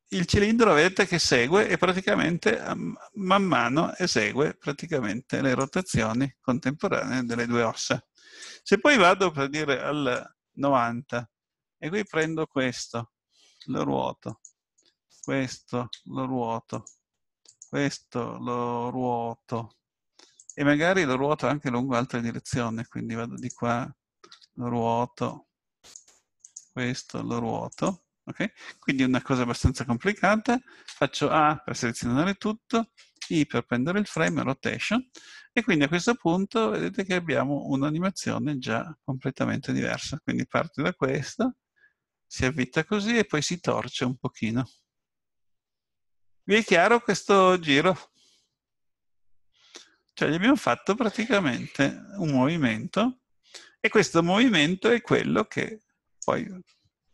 il cilindro vedete che segue e praticamente ehm, man mano esegue praticamente le rotazioni contemporanee delle due ossa. Se poi vado per dire al 90 e qui prendo questo, lo ruoto, questo lo ruoto, questo lo ruoto e magari lo ruoto anche lungo altre direzioni, quindi vado di qua, lo ruoto, questo lo ruoto Okay? Quindi è una cosa abbastanza complicata, faccio A per selezionare tutto, I per prendere il frame, rotation, e quindi a questo punto vedete che abbiamo un'animazione già completamente diversa, quindi parte da questa, si avvita così e poi si torce un pochino. Vi è chiaro questo giro? Cioè gli abbiamo fatto praticamente un movimento e questo movimento è quello che poi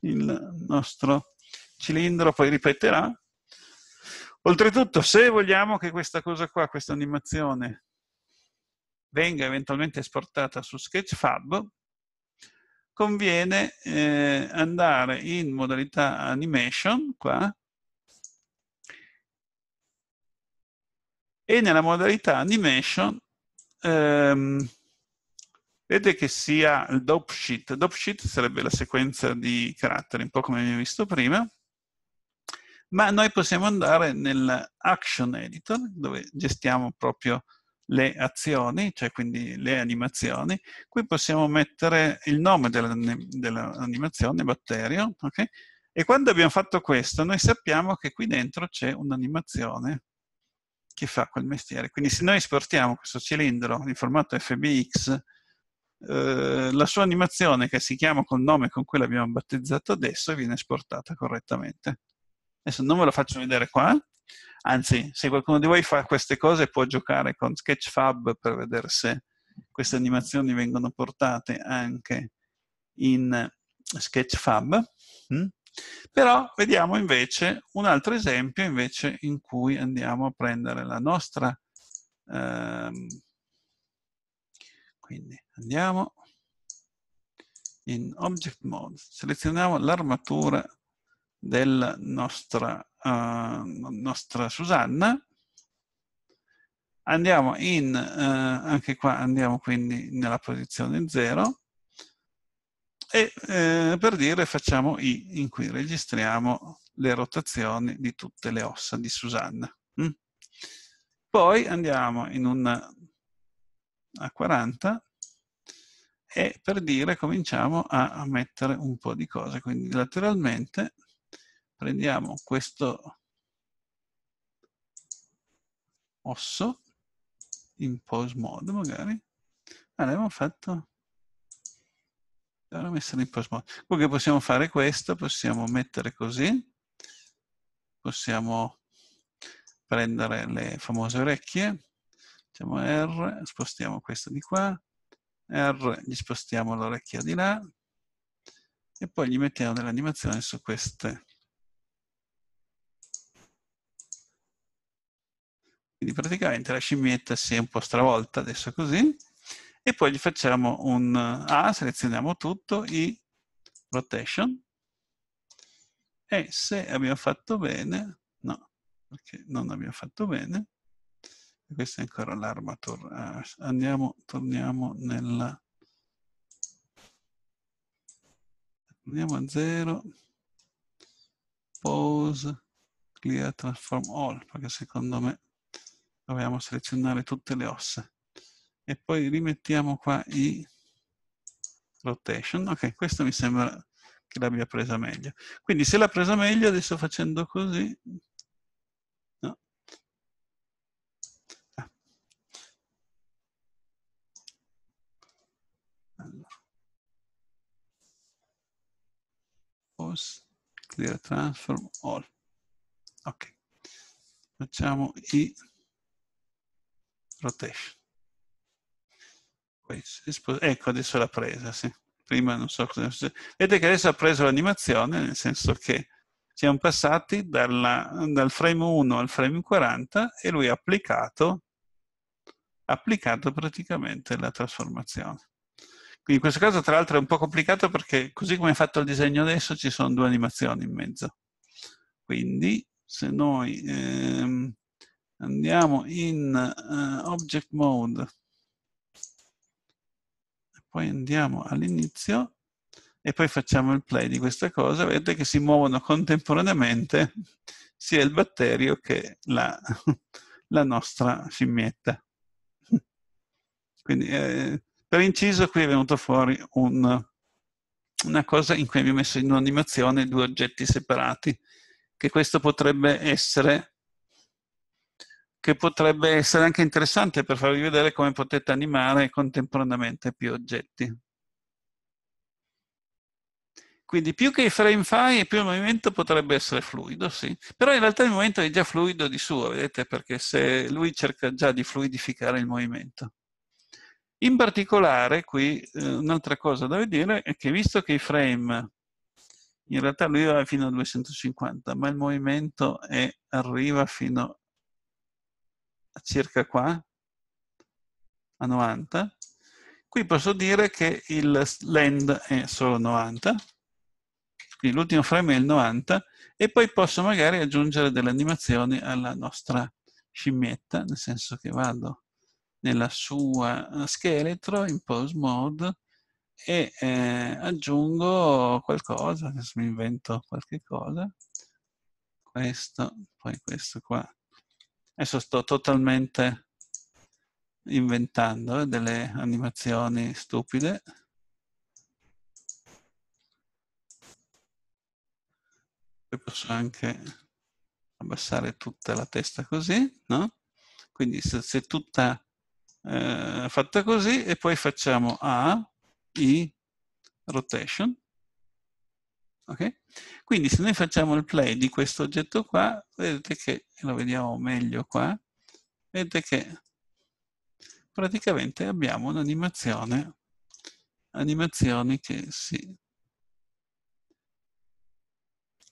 il nostro cilindro, poi ripeterà. Oltretutto, se vogliamo che questa cosa qua, questa animazione, venga eventualmente esportata su Sketchfab, conviene eh, andare in modalità animation, qua, e nella modalità animation ehm, vede che sia il dope sheet. Dope sheet sarebbe la sequenza di caratteri, un po' come abbiamo visto prima, ma noi possiamo andare nell'action editor, dove gestiamo proprio le azioni, cioè quindi le animazioni. Qui possiamo mettere il nome dell'animazione, batterio, okay? E quando abbiamo fatto questo, noi sappiamo che qui dentro c'è un'animazione che fa quel mestiere. Quindi se noi esportiamo questo cilindro in formato FBX, eh, la sua animazione che si chiama col nome con cui l'abbiamo battezzato adesso viene esportata correttamente. Adesso non ve lo faccio vedere qua, anzi se qualcuno di voi fa queste cose può giocare con Sketchfab per vedere se queste animazioni vengono portate anche in Sketchfab. Mm? Però vediamo invece un altro esempio invece in cui andiamo a prendere la nostra... Ehm, quindi Andiamo in Object Mode, selezioniamo l'armatura della nostra, uh, nostra Susanna, andiamo in, uh, anche qua andiamo quindi nella posizione 0, e eh, per dire facciamo I in cui registriamo le rotazioni di tutte le ossa di Susanna. Mm. Poi andiamo in un A40 e per dire cominciamo a mettere un po' di cose. Quindi lateralmente prendiamo questo osso in pose mode magari. Ah, l'abbiamo fatto L'abbiamo messo in pose mode. Comunque possiamo fare questo, possiamo mettere così, possiamo prendere le famose orecchie, facciamo R, spostiamo questo di qua, R, gli spostiamo l'orecchia di là e poi gli mettiamo dell'animazione su queste. Quindi praticamente la scimmietta si è un po' stravolta adesso così e poi gli facciamo un A, selezioniamo tutto, I, rotation e se abbiamo fatto bene, no, perché non abbiamo fatto bene, questa è ancora l'Armator. Eh, andiamo, torniamo nella... Andiamo a zero. pose, clear transform all, perché secondo me dobbiamo selezionare tutte le ossa. E poi rimettiamo qua i rotation. Ok, questo mi sembra che l'abbia presa meglio. Quindi se l'ha presa meglio, adesso facendo così, dire transform all. Ok. Facciamo i rotation. Ecco, adesso l'ha presa, sì. Prima non so cosa succede. Vedete che adesso ha preso l'animazione, nel senso che siamo passati dalla, dal frame 1 al frame 40 e lui ha applicato, applicato praticamente la trasformazione. Quindi in questo caso tra l'altro è un po' complicato perché così come è fatto il disegno adesso ci sono due animazioni in mezzo. Quindi se noi ehm, andiamo in uh, Object Mode, poi andiamo all'inizio e poi facciamo il play di questa cosa, vedete che si muovono contemporaneamente sia il batterio che la, la nostra scimmietta. Quindi eh, per inciso qui è venuto fuori un, una cosa in cui mi ho messo in un'animazione due oggetti separati, che questo potrebbe essere, che potrebbe essere anche interessante per farvi vedere come potete animare contemporaneamente più oggetti. Quindi più che i frame file, più il movimento potrebbe essere fluido, sì. Però in realtà il movimento è già fluido di suo, vedete, perché se lui cerca già di fluidificare il movimento. In particolare, qui eh, un'altra cosa da vedere è che visto che i frame, in realtà lui va fino a 250, ma il movimento è, arriva fino a circa qua, a 90, qui posso dire che il land è solo 90, quindi l'ultimo frame è il 90, e poi posso magari aggiungere delle animazioni alla nostra scimmietta, nel senso che vado nella sua eh, scheletro in pose mode e eh, aggiungo qualcosa, adesso mi invento qualche cosa, questo, poi questo qua. Adesso sto totalmente inventando eh, delle animazioni stupide. Poi posso anche abbassare tutta la testa così, no? Quindi se, se tutta eh, fatta così e poi facciamo A, I, rotation. Okay? Quindi se noi facciamo il play di questo oggetto qua, vedete che, lo vediamo meglio qua, vedete che praticamente abbiamo un'animazione, animazioni che si,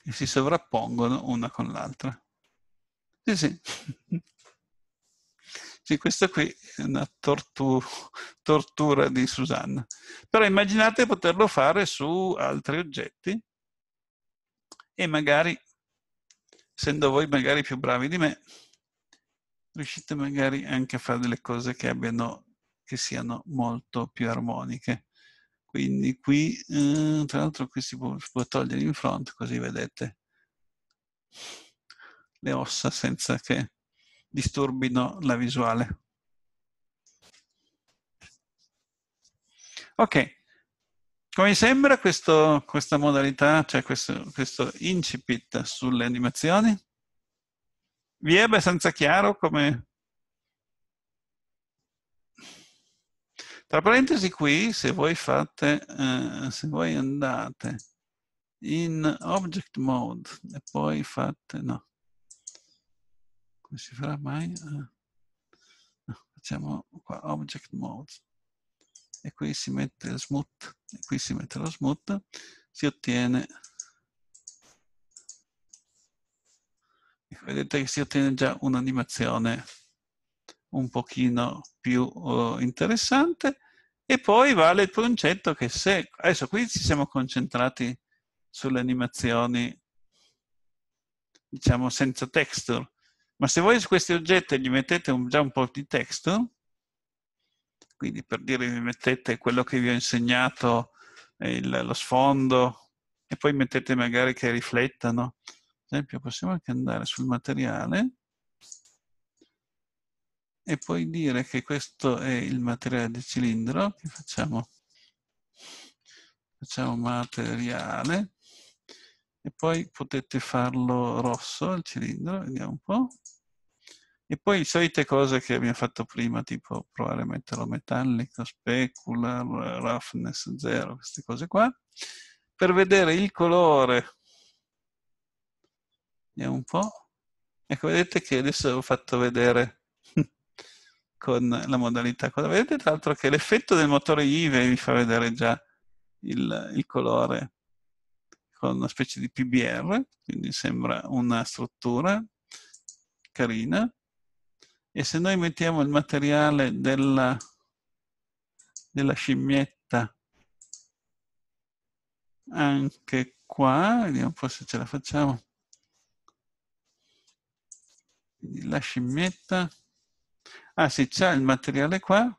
che si sovrappongono una con l'altra. Sì, sì. Sì, questa qui è una tortura, tortura di Susanna. Però immaginate poterlo fare su altri oggetti e magari, essendo voi magari più bravi di me, riuscite magari anche a fare delle cose che abbiano che siano molto più armoniche. Quindi qui, eh, tra l'altro qui si può, si può, togliere in front, così vedete le ossa senza che disturbino la visuale. Ok, come sembra questo, questa modalità, cioè questo, questo, incipit sulle animazioni? Vi è abbastanza chiaro come... Tra parentesi qui, se voi fate, eh, se voi andate in object mode e poi fate, no, come si farà mai? Eh, no, facciamo qua object mode e qui si mette il smooth e qui si mette lo smooth si ottiene vedete che si ottiene già un'animazione un pochino più uh, interessante e poi vale il concetto che se adesso qui ci siamo concentrati sulle animazioni diciamo senza texture ma se voi su questi oggetti gli mettete un, già un po' di testo, quindi per dire vi mettete quello che vi ho insegnato, eh, il, lo sfondo, e poi mettete magari che riflettano. Ad esempio possiamo anche andare sul materiale e poi dire che questo è il materiale di cilindro, che facciamo, facciamo materiale, e poi potete farlo rosso il cilindro, vediamo un po'. E poi le solite cose che abbiamo fatto prima, tipo provare a metterlo metallico, specular, roughness 0, queste cose qua. Per vedere il colore, vediamo un po'. Ecco, vedete che adesso ho fatto vedere con la modalità. vedete tra l'altro che l'effetto del motore IVE vi fa vedere già il, il colore con una specie di PBR, quindi sembra una struttura carina. E se noi mettiamo il materiale della, della scimmietta anche qua, vediamo un po' se ce la facciamo. Quindi la scimmietta. Ah sì, c'è il materiale qua,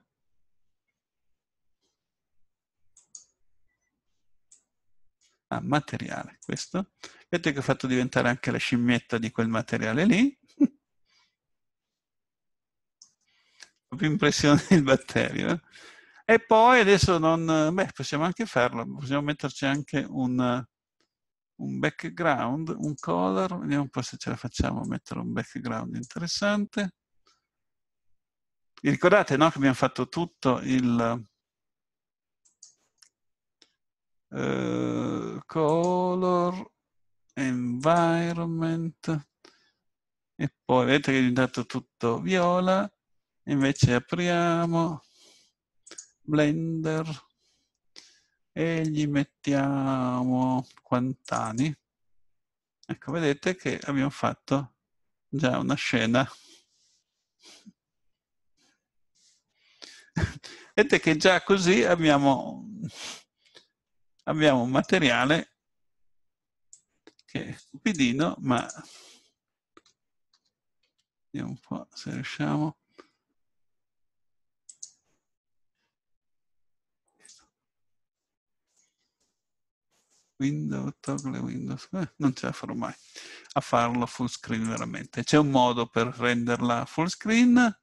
materiale, questo. Vedete che ho fatto diventare anche la scimmietta di quel materiale lì. ho più impressione del batterio. Eh. E poi adesso non... Beh, possiamo anche farlo, possiamo metterci anche un, un background, un color. Vediamo un po' se ce la facciamo a mettere un background interessante. Vi ricordate no, che abbiamo fatto tutto il, eh, color environment e poi vedete che è diventato tutto viola invece apriamo blender e gli mettiamo quant'anni ecco vedete che abbiamo fatto già una scena vedete che già così abbiamo abbiamo un materiale che è stupidino, ma vediamo un po' se riusciamo. Windows, toggle Windows, eh, non ce la farò mai a farlo full screen veramente. C'è un modo per renderla full screen,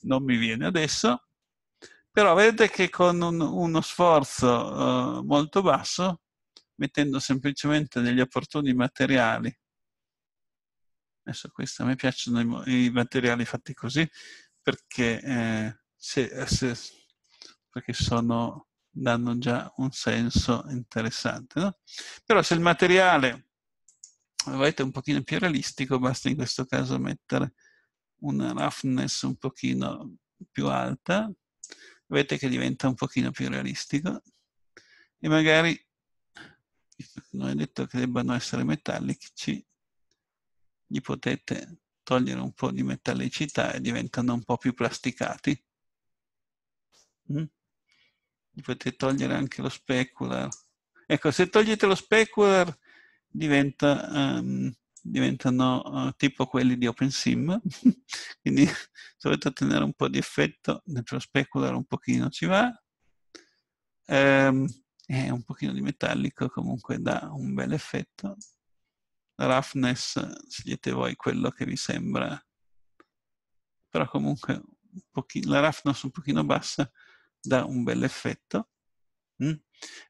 non mi viene adesso, però vedete che con un, uno sforzo uh, molto basso, mettendo semplicemente degli opportuni materiali, adesso questo a me piacciono i, i materiali fatti così, perché, eh, se, se, perché sono, danno già un senso interessante. No? Però se il materiale volete un pochino più realistico, basta in questo caso mettere una roughness un pochino più alta, vedete che diventa un pochino più realistico e magari non è detto che debbano essere metallici, gli potete togliere un po' di metallicità e diventano un po' più plasticati. Mm? Gli potete togliere anche lo specular. Ecco, se togliete lo specular diventa um, diventano uh, tipo quelli di OpenSim, quindi dovete ottenere un po' di effetto, dentro specular un pochino ci va, ehm, è un pochino di metallico comunque dà un bel effetto, roughness scegliete voi quello che vi sembra, però comunque la roughness un pochino bassa dà un bel effetto. Mm?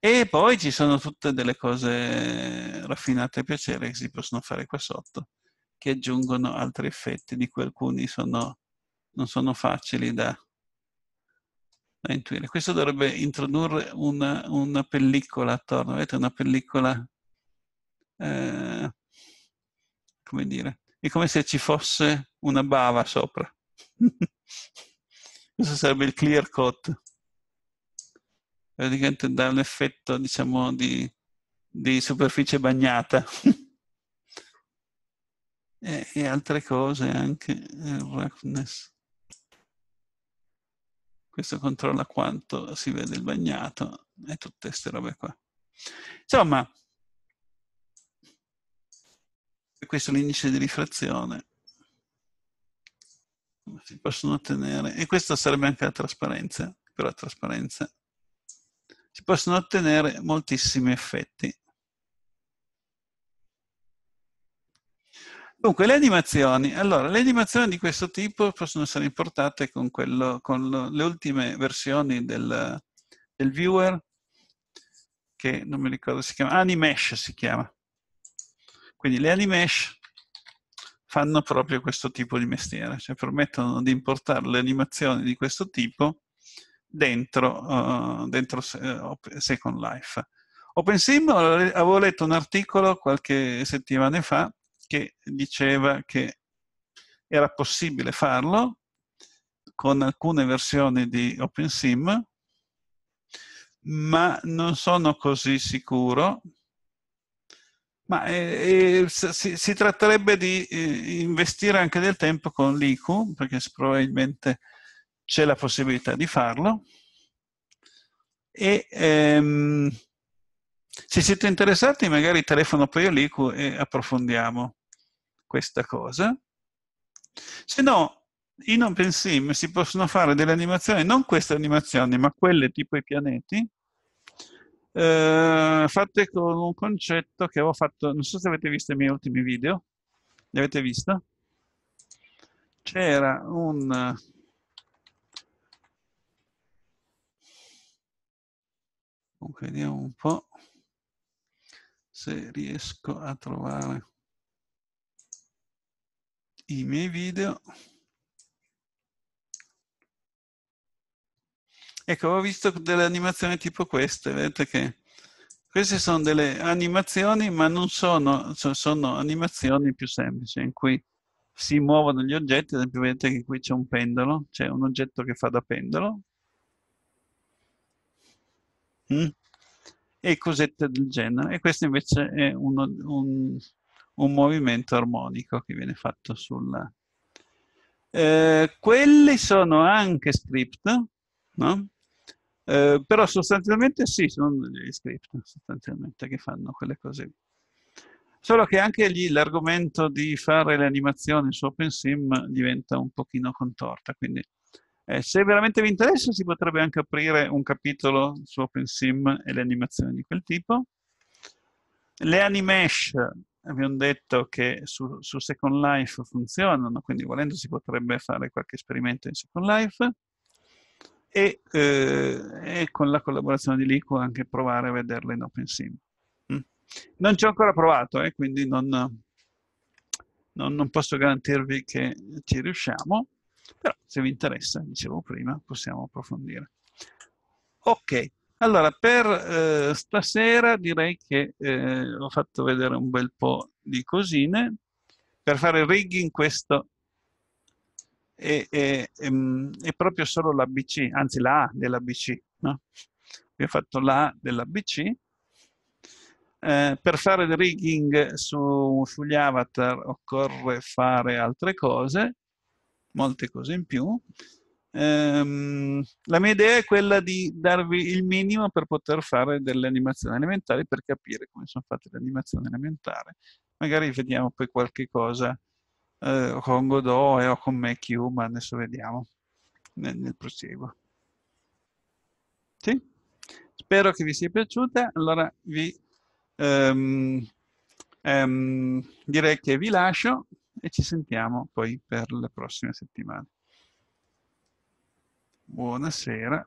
E poi ci sono tutte delle cose raffinate a piacere che si possono fare qua sotto, che aggiungono altri effetti, di cui alcuni sono, non sono facili da, da intuire. Questo dovrebbe introdurre una, una pellicola attorno, vedete, una pellicola, eh, come dire, è come se ci fosse una bava sopra. Questo sarebbe il clear coat praticamente dà un effetto, diciamo, di, di superficie bagnata. e, e, altre cose anche, il eh, roughness. Questo controlla quanto si vede il bagnato e tutte queste robe qua. Insomma, questo è l'indice di rifrazione si possono ottenere e questa sarebbe anche la trasparenza però la trasparenza si possono ottenere moltissimi effetti. Dunque, le animazioni. Allora, le animazioni di questo tipo possono essere importate con, quello, con le ultime versioni del, del, viewer, che non mi ricordo si chiama, Animesh si chiama. Quindi le Animesh fanno proprio questo tipo di mestiere, cioè permettono di importare le animazioni di questo tipo dentro, uh, dentro eh, Second Life. OpenSim, avevo letto un articolo qualche settimana fa che diceva che era possibile farlo con alcune versioni di OpenSim, ma non sono così sicuro. Ma eh, eh, si, si, tratterebbe di eh, investire anche del tempo con l'IQ, perché probabilmente c'è la possibilità di farlo e ehm, se siete interessati magari telefono poi a Liku e approfondiamo questa cosa. Se no, in OpenSim si possono fare delle animazioni, non queste animazioni, ma quelle tipo i pianeti, eh, fatte con un concetto che avevo fatto, non so se avete visto i miei ultimi video, li avete visto? C'era un Comunque vediamo un po' se riesco a trovare i miei video. Ecco, ho visto delle animazioni tipo queste, vedete che queste sono delle animazioni, ma non sono, cioè sono animazioni più semplici, in cui si muovono gli oggetti, ad esempio vedete che qui c'è un pendolo, c'è un oggetto che fa da pendolo, mh? Mm? e cosette del genere. E questo invece è uno, un, un, movimento armonico che viene fatto sulla... Eh, quelli sono anche script, no? Eh, però sostanzialmente sì, sono degli script sostanzialmente che fanno quelle cose. Solo che anche lì l'argomento di fare le animazioni su OpenSim diventa un pochino contorta, quindi eh, se veramente vi interessa si potrebbe anche aprire un capitolo su OpenSim e le animazioni di quel tipo. Le animesh, abbiamo detto che su, su Second Life funzionano, quindi volendo si potrebbe fare qualche esperimento in Second Life. E, eh, e, con la collaborazione di Lico anche provare a vederle in OpenSim. Mm. Non ci ho ancora provato, eh, quindi non, non, non, posso garantirvi che ci riusciamo, però se vi interessa, dicevo prima, possiamo approfondire. Ok, allora per eh, stasera direi che eh, ho fatto vedere un bel po' di cosine per fare rigging questo è, è, è, è proprio solo l'ABC, anzi la dell'ABC, della BC, no? Abbiamo fatto la dell'ABC. Eh, per fare il rigging su, sugli avatar occorre fare altre cose, molte cose in più. Ehm, la mia idea è quella di darvi il minimo per poter fare delle animazioni elementari, per capire come sono fatte le animazioni elementari. Magari vediamo poi qualche cosa eh, con Godot e eh, o con MacQ, ma adesso vediamo nel, nel prosieguo. Sì? Spero che vi sia piaciuta, allora vi... Um, um, direi che vi lascio e ci sentiamo poi per le prossime settimane. Buonasera.